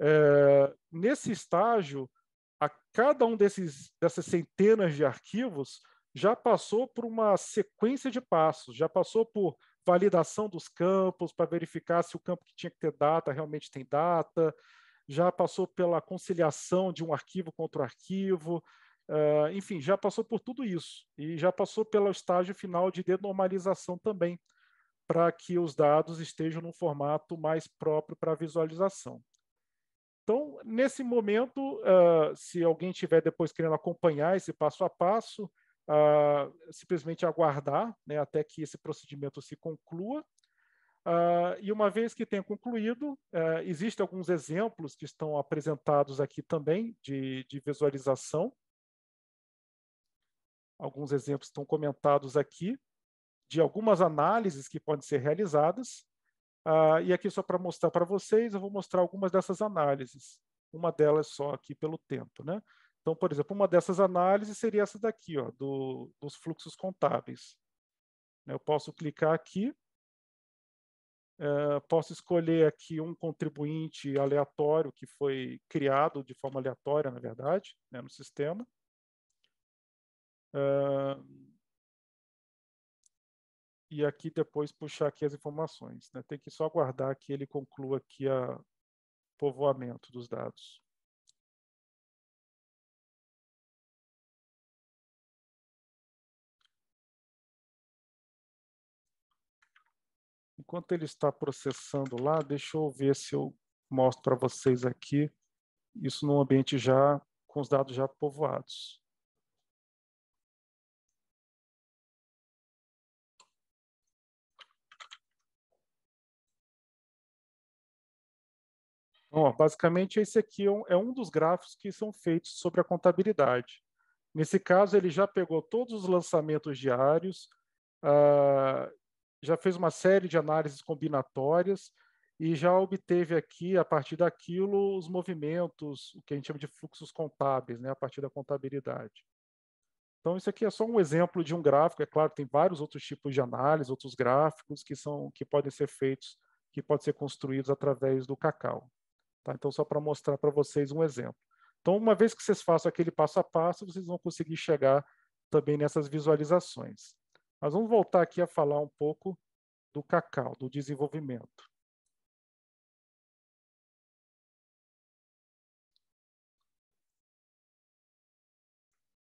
É, nesse estágio, a cada um desses dessas centenas de arquivos já passou por uma sequência de passos, já passou por validação dos campos para verificar se o campo que tinha que ter data realmente tem data, já passou pela conciliação de um arquivo contra o arquivo, uh, enfim, já passou por tudo isso e já passou pelo estágio final de denormalização também, para que os dados estejam num formato mais próprio para visualização. Então, nesse momento, uh, se alguém tiver depois querendo acompanhar esse passo a passo, uh, simplesmente aguardar né, até que esse procedimento se conclua Uh, e uma vez que tenha concluído, uh, existem alguns exemplos que estão apresentados aqui também de, de visualização. Alguns exemplos estão comentados aqui de algumas análises que podem ser realizadas. Uh, e aqui, só para mostrar para vocês, eu vou mostrar algumas dessas análises. Uma delas só aqui pelo tempo. Né? Então, por exemplo, uma dessas análises seria essa daqui, ó, do, dos fluxos contábeis. Eu posso clicar aqui eh, posso escolher aqui um contribuinte aleatório que foi criado de forma aleatória, na verdade, né, no sistema. Uh, e aqui depois puxar aqui as informações. Né? Tem que só aguardar que ele conclua aqui o povoamento dos dados. enquanto ele está processando lá, deixa eu ver se eu mostro para vocês aqui, isso num ambiente já, com os dados já povoados. Bom, basicamente, esse aqui é, é um dos gráficos que são feitos sobre a contabilidade. Nesse caso, ele já pegou todos os lançamentos diários, ah, já fez uma série de análises combinatórias e já obteve aqui, a partir daquilo, os movimentos, o que a gente chama de fluxos contábeis, né, a partir da contabilidade. Então, isso aqui é só um exemplo de um gráfico. É claro, tem vários outros tipos de análise, outros gráficos que, são, que podem ser feitos, que podem ser construídos através do Cacau. Tá? Então, só para mostrar para vocês um exemplo. Então, uma vez que vocês façam aquele passo a passo, vocês vão conseguir chegar também nessas visualizações. Mas vamos voltar aqui a falar um pouco do cacau, do desenvolvimento.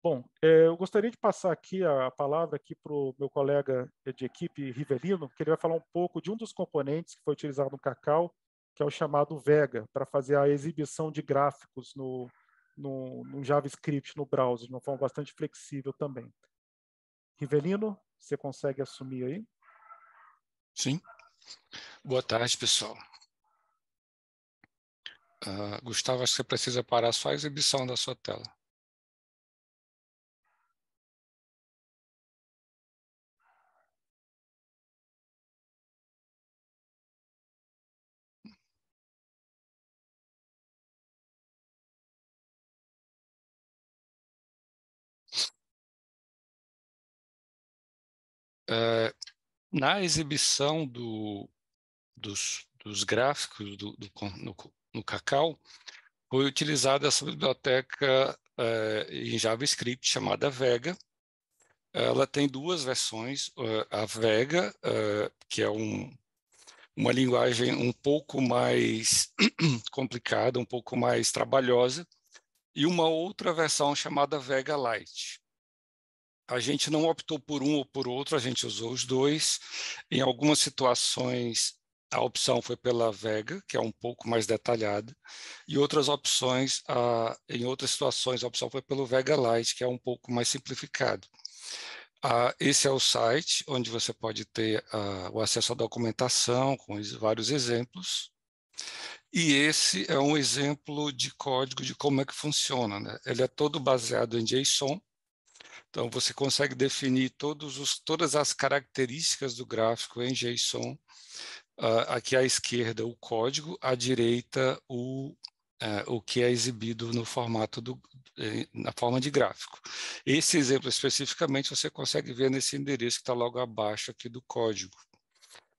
Bom, é, eu gostaria de passar aqui a palavra aqui para o meu colega de equipe, Rivelino, que ele vai falar um pouco de um dos componentes que foi utilizado no Cacau, que é o chamado Vega, para fazer a exibição de gráficos no, no, no JavaScript, no browser, de uma forma bastante flexível também. Rivelino, você consegue assumir aí? Sim. Boa tarde, pessoal. Uh, Gustavo, acho que você precisa parar só a exibição da sua tela. é, na exibição do, dos, dos, gráficos do, do no, no, Cacau, foi utilizada essa biblioteca é, em JavaScript chamada Vega. Ela tem duas versões, eh, a Vega, é, que é um, uma linguagem um pouco mais complicada, um pouco mais trabalhosa, e uma outra versão chamada Vega Lite. A gente não optou por um ou por outro, a gente usou os dois. Em algumas situações, a opção foi pela Vega, que é um pouco mais detalhada, e outras opções, a, em outras situações, a opção foi pelo Vega Lite, que é um pouco mais simplificado. esse é o site onde você pode ter o acesso à documentação com vários exemplos. E esse é um exemplo de código de como é que funciona. Né? Ele é todo baseado em JSON então, você consegue definir todos os, todas as características do gráfico em JSON. Uh, aqui à esquerda, o código, à direita, o, uh, o que é exibido no formato, do, é, na forma de gráfico. Esse exemplo especificamente você consegue ver nesse endereço que está logo abaixo aqui do código.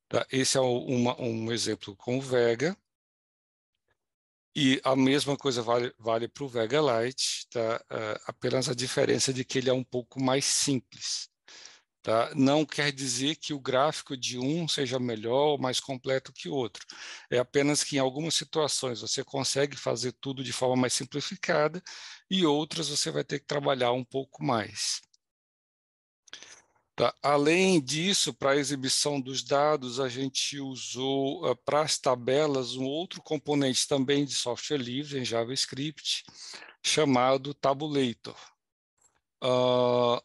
Tá? Esse é uma, um exemplo com o Vega. E a mesma coisa vale, vale para o Vega Lite, tá? Uh, apenas a diferença de que ele é um pouco mais simples. Tá? Não quer dizer que o gráfico de um seja melhor ou mais completo que o outro. É apenas que em algumas situações você consegue fazer tudo de forma mais simplificada e outras você vai ter que trabalhar um pouco mais. Tá. Além disso, para a exibição dos dados, a gente usou uh, para as tabelas um outro componente também de software livre em JavaScript, chamado Tabulator. Uh,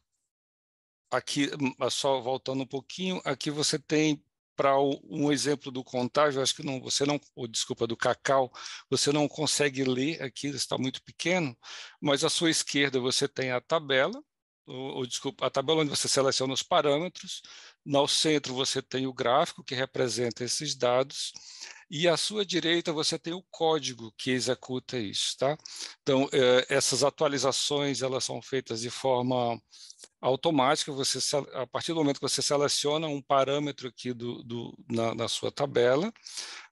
aqui, ah, só voltando um pouquinho, aqui você tem para um exemplo do contágio, acho que não, você não, ou desculpa, do cacau, você não consegue ler aqui, está muito pequeno, mas à sua esquerda você tem a tabela, ou, ou, desculpa, a tabela onde você seleciona os parâmetros, no centro você tem o gráfico que representa esses dados, e à sua direita você tem o código que executa isso, tá? Então, eh, essas atualizações, elas são feitas de forma automática, você, a partir do momento que você seleciona um parâmetro aqui do, do na, na, sua tabela,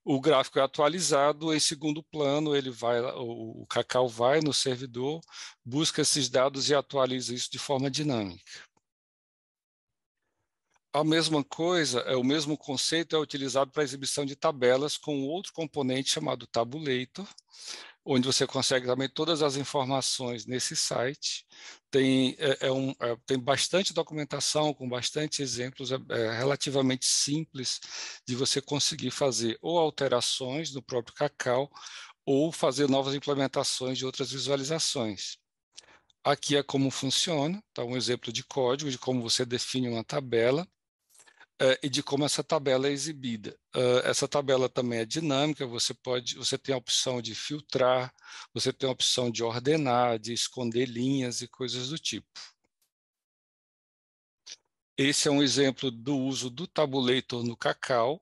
o gráfico é atualizado, em segundo plano ele vai, o, Cacau vai no servidor, busca esses dados e atualiza isso de forma dinâmica. A mesma coisa, é o mesmo conceito é utilizado para a exibição de tabelas com outro componente chamado tabulator, onde você consegue também todas as informações nesse site. Tem, é, é um, é, tem bastante documentação, com bastante exemplos, é, é relativamente simples de você conseguir fazer ou alterações no próprio Cacau, ou fazer novas implementações de outras visualizações. Aqui é como funciona, tá um exemplo de código de como você define uma tabela uh, e de como essa tabela é exibida. Uh, essa tabela também é dinâmica, você pode, você tem a opção de filtrar, você tem a opção de ordenar, de esconder linhas e coisas do tipo. Esse é um exemplo do uso do Tabulator no Cacau.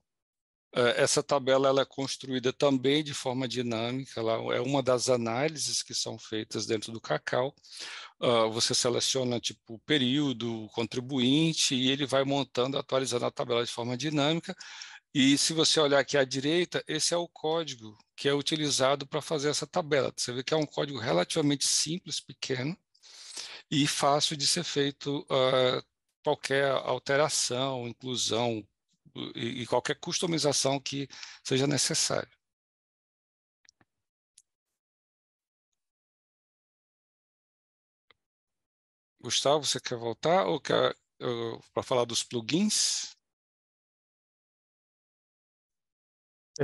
É, essa tabela ela é construída também de forma dinâmica, ela é uma das análises que são feitas dentro do Cacau. Ah, você seleciona tipo o período, o contribuinte, e ele vai montando, atualizando a tabela de forma dinâmica. E se você olhar aqui à direita, esse é o código que é utilizado para fazer essa tabela. Você vê que é um código relativamente simples, pequeno, e fácil de ser feito uh, qualquer alteração, inclusão, e, qualquer customização que seja necessária. Gustavo, você quer voltar ou quer para falar dos plugins? É,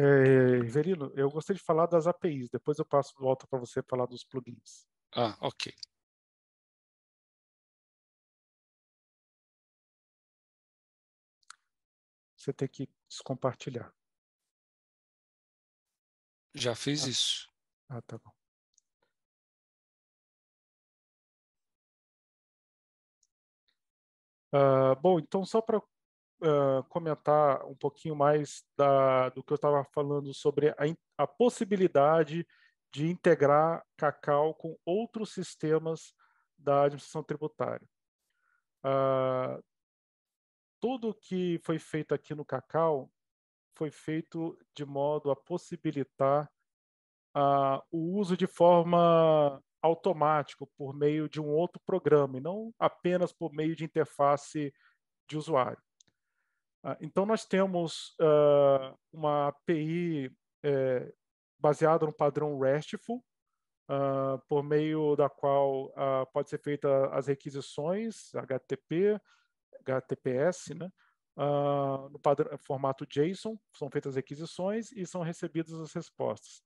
Verino, eu gostei de falar das APIs, depois eu passo volta para você falar dos plugins. Ah, ok. você tem que descompartilhar. Já fiz ah. isso. Ah, tá bom. Uh, bom, então só para uh, ah, comentar um pouquinho mais da, do que eu estava falando sobre a, a, possibilidade de integrar Cacau com outros sistemas da administração tributária. Uh, tudo que foi feito aqui no Cacau foi feito de modo a possibilitar uh, o uso de forma automática por meio de um outro programa, e não apenas por meio de interface de usuário. Uh, então, nós temos uh, uma API eh, baseada no padrão RESTful, por meio da qual pode ser feita as requisições, HTTP, HTTPS, né? Uh, no padrão, formato JSON, são feitas requisições e são recebidas as respostas.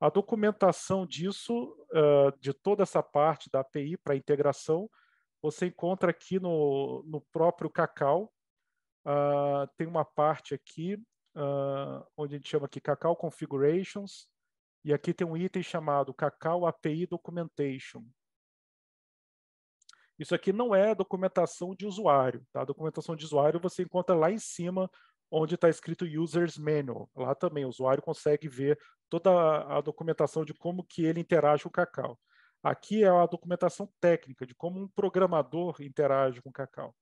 A documentação disso, uh, de toda essa parte da API para integração, você encontra aqui no, no próprio Cacau. Uh, ah, tem uma parte aqui, onde a gente chama aqui Cacau Configurations, e aqui tem um item chamado Cacau API Documentation. Isso aqui não é documentação de usuário. Tá? A documentação de usuário você encontra lá em cima, onde está escrito Users Manual. Lá também o usuário consegue ver toda a documentação de como que ele interage com o Cacau. Aqui é a documentação técnica de como um programador interage com o Cacau.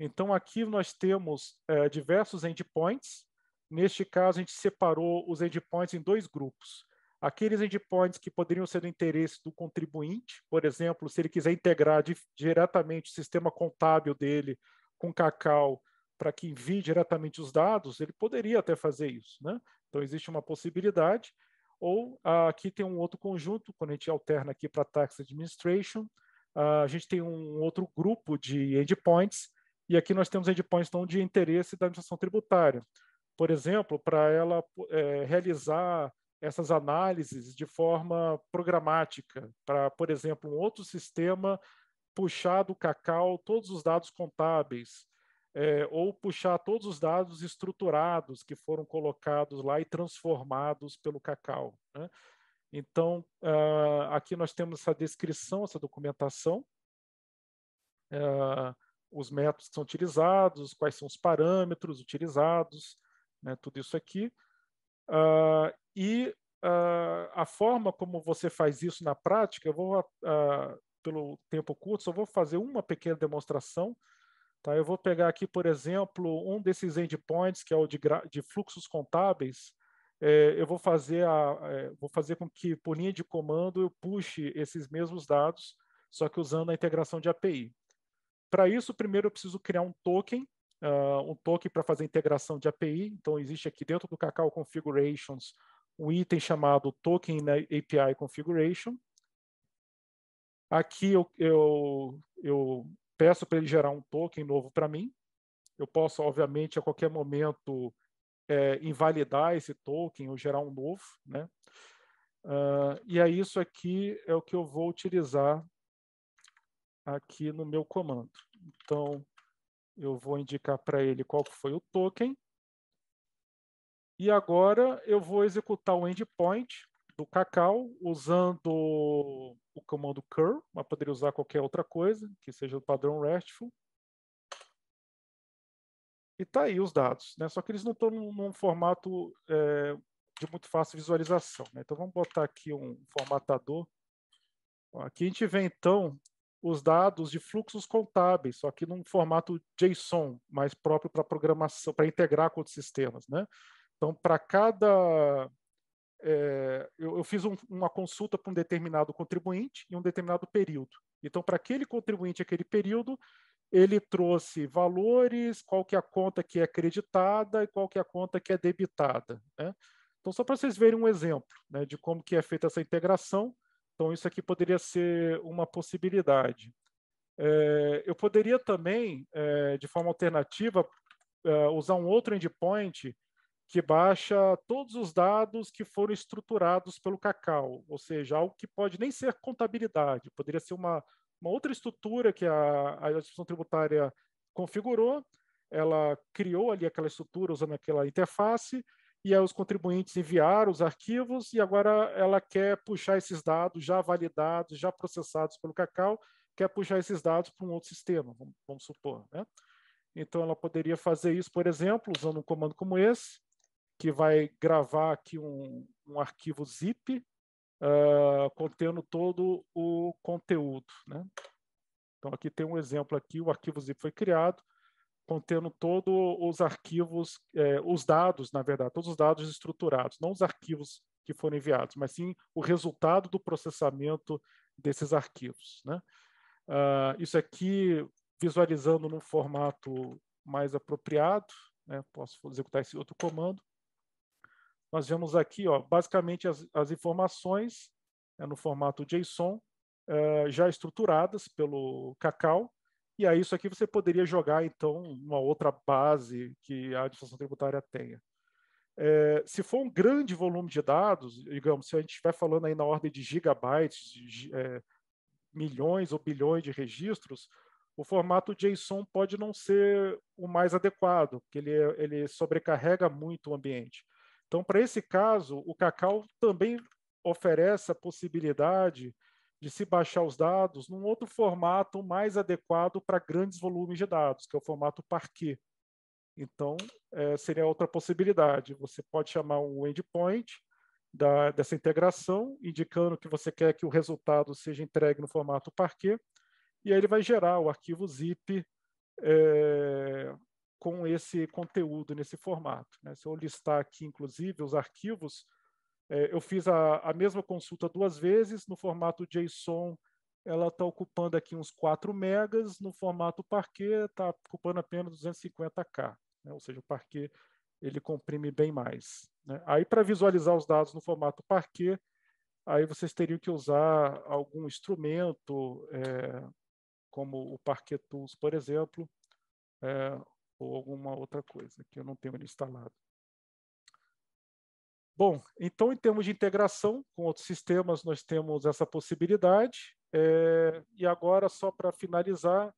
Então, aqui nós temos é, diversos endpoints. Neste caso, a gente separou os endpoints em dois grupos. Aqueles endpoints que poderiam ser do interesse do contribuinte, por exemplo, se ele quiser integrar diretamente o sistema contábil dele com Cacau para que envie diretamente os dados, ele poderia até fazer isso. Né? Então, existe uma possibilidade. Ou ah, aqui tem um outro conjunto, quando a gente alterna aqui para Tax Administration, ah, a gente tem um outro grupo de endpoints, e aqui nós temos endpoints então, de interesse da administração tributária. Por exemplo, para ela é, realizar essas análises de forma programática, para, por exemplo, um outro sistema puxar do cacau todos os dados contábeis, é, ou puxar todos os dados estruturados que foram colocados lá e transformados pelo cacau. Né? Então, uh, aqui nós temos essa descrição, essa documentação, uh, os métodos que são utilizados, quais são os parâmetros utilizados, né, tudo isso aqui. Uh, e uh, a forma como você faz isso na prática, eu vou, uh, pelo tempo curto, só vou fazer uma pequena demonstração. Tá? Eu vou pegar aqui, por exemplo, um desses endpoints, que é o de, de fluxos contábeis. É, eu vou fazer, a, é, vou fazer com que, por linha de comando, eu puxe esses mesmos dados, só que usando a integração de API. Para isso, primeiro eu preciso criar um token uh, um token para fazer integração de API. Então, existe aqui dentro do Kakao Configurations um item chamado Token API Configuration. Aqui eu, eu, eu peço para ele gerar um token novo para mim. Eu posso, obviamente, a qualquer momento é, invalidar esse token ou gerar um novo. Né? Uh, e aí, é isso aqui é o que eu vou utilizar aqui no meu comando. Então, eu vou indicar para ele qual foi o token. E agora eu vou executar o endpoint do Cacau usando o comando curl, mas poderia usar qualquer outra coisa que seja do padrão RESTful. E tá aí os dados, né? Só que eles não estão num formato é, de muito fácil visualização, né? Então vamos botar aqui um formatador. Aqui a gente vê então os dados de fluxos contábeis, só que num formato JSON, mais próprio para programação, para integrar com outros sistemas. Né? Então, para cada. É, eu, eu, fiz um, uma consulta para um determinado contribuinte em um determinado período. Então, para aquele contribuinte, aquele período, ele trouxe valores, qual que é a conta que é creditada e qual que é a conta que é debitada. Né? Então, só para vocês verem um exemplo né, de como que é feita essa integração, então, isso aqui poderia ser uma possibilidade. É, eu poderia também, é, de forma alternativa, é, usar um outro endpoint que baixa todos os dados que foram estruturados pelo Cacau, ou seja, algo que pode nem ser contabilidade, poderia ser uma, uma outra estrutura que a, a instituição tributária configurou, ela criou ali aquela estrutura usando aquela interface, e os contribuintes enviaram os arquivos, e agora ela quer puxar esses dados já validados, já processados pelo Cacau, quer puxar esses dados para um outro sistema, vamos, vamos supor. Né? Então, ela poderia fazer isso, por exemplo, usando um comando como esse, que vai gravar aqui um, um arquivo zip uh, contendo todo o conteúdo. Né? Então, aqui tem um exemplo aqui, o arquivo zip foi criado, contendo todos os arquivos, é, os dados, na verdade, todos os dados estruturados, não os arquivos que foram enviados, mas sim o resultado do processamento desses arquivos. Né? Uh, isso aqui visualizando num formato mais apropriado, né? posso executar esse outro comando. Nós vemos aqui, ó, basicamente, as, as informações né, no formato JSON, uh, já estruturadas pelo Cacau, e aí isso aqui você poderia jogar, então, uma outra base que a administração tributária tenha. É, se for um grande volume de dados, digamos, se a gente estiver falando aí na ordem de gigabytes, de, é, milhões ou bilhões de registros, o formato JSON pode não ser o mais adequado, porque ele, é, ele sobrecarrega muito o ambiente. Então, para esse caso, o Cacau também oferece a possibilidade de se baixar os dados num outro formato mais adequado para grandes volumes de dados, que é o formato Parquet. Então, é, seria outra possibilidade. Você pode chamar um endpoint da, dessa integração, indicando que você quer que o resultado seja entregue no formato Parquet, e aí ele vai gerar o arquivo zip é, com esse conteúdo nesse formato. Né? Se eu listar aqui, inclusive, os arquivos é, eu fiz a, a mesma consulta duas vezes, no formato JSON ela está ocupando aqui uns 4 megas, no formato Parquet está ocupando apenas 250K, né? ou seja, o Parquet ele comprime bem mais. Né? Aí para visualizar os dados no formato Parquet, aí vocês teriam que usar algum instrumento, é, como o Parquet Tools, por exemplo, é, ou alguma outra coisa que eu não tenho ele instalado. Bom, então, em termos de integração com outros sistemas, nós temos essa possibilidade. É, e agora, só para finalizar,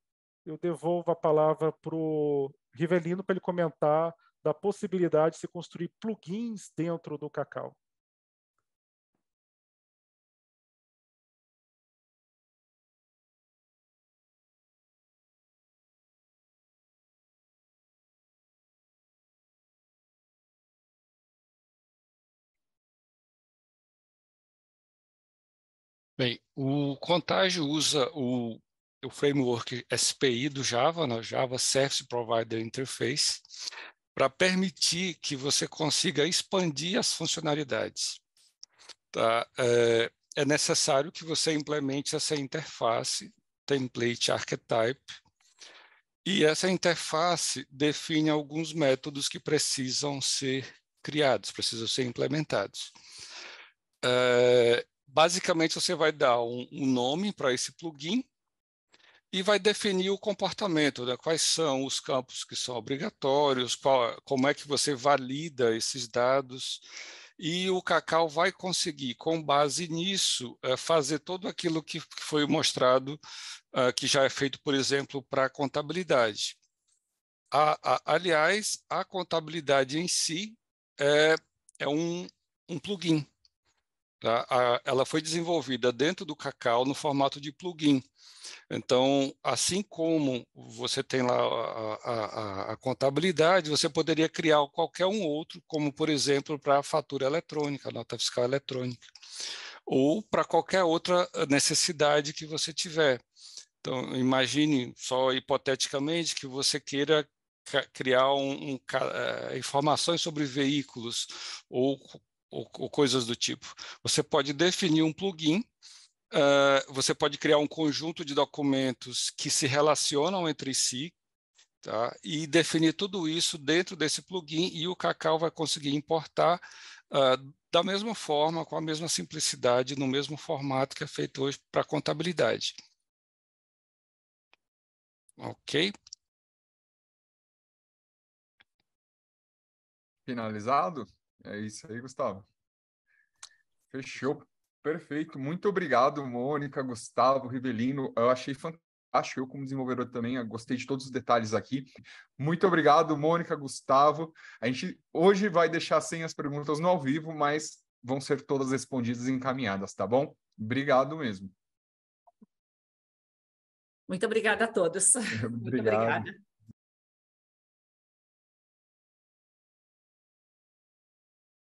eu devolvo a palavra para o Rivelino para ele comentar da possibilidade de se construir plugins dentro do Cacau. Bem, o Contágio usa o, o framework SPI do Java, né, Java Service Provider Interface, para permitir que você consiga expandir as funcionalidades. Tá? É, é necessário que você implemente essa interface, template archetype, e essa interface define alguns métodos que precisam ser criados, precisam ser implementados. É, Basicamente, você vai dar um, um nome para esse plugin e vai definir o comportamento, né? quais são os campos que são obrigatórios, qual, como é que você valida esses dados. E o Cacau vai conseguir, com base nisso, eh, fazer tudo aquilo que foi mostrado, eh, que já é feito, por exemplo, para a contabilidade. aliás, a contabilidade em si é, é um plugin. Tá? A, ela foi desenvolvida dentro do Cacau no formato de plugin. Então, assim como você tem lá a, a, a contabilidade, você poderia criar qualquer um outro, como por exemplo para a fatura eletrônica, a nota fiscal eletrônica, ou para qualquer outra eh, necessidade que você tiver. Então, imagine só hipoteticamente que você queira criar um, um, eh, informações sobre veículos ou ou, ou coisas do tipo. Você pode definir um plugin, uh, você pode criar um conjunto de documentos que se relacionam entre si, Tá? e definir tudo isso dentro desse plugin e o Cacau vai conseguir importar uh, da mesma forma, com a mesma simplicidade, no mesmo formato que é feito hoje para contabilidade. Ok? Finalizado? É isso aí, Gustavo. Fechou. Perfeito. Muito obrigado, Mônica, Gustavo, Rivelino. Eu achei fantástico. Eu, como desenvolvedor, também gostei de todos os detalhes aqui. Muito obrigado, Mônica, Gustavo. A gente hoje vai deixar sem as perguntas no ao vivo, mas vão ser todas respondidas e encaminhadas, tá bom? Obrigado mesmo. Muito obrigada a todos. Obrigado. Muito obrigada.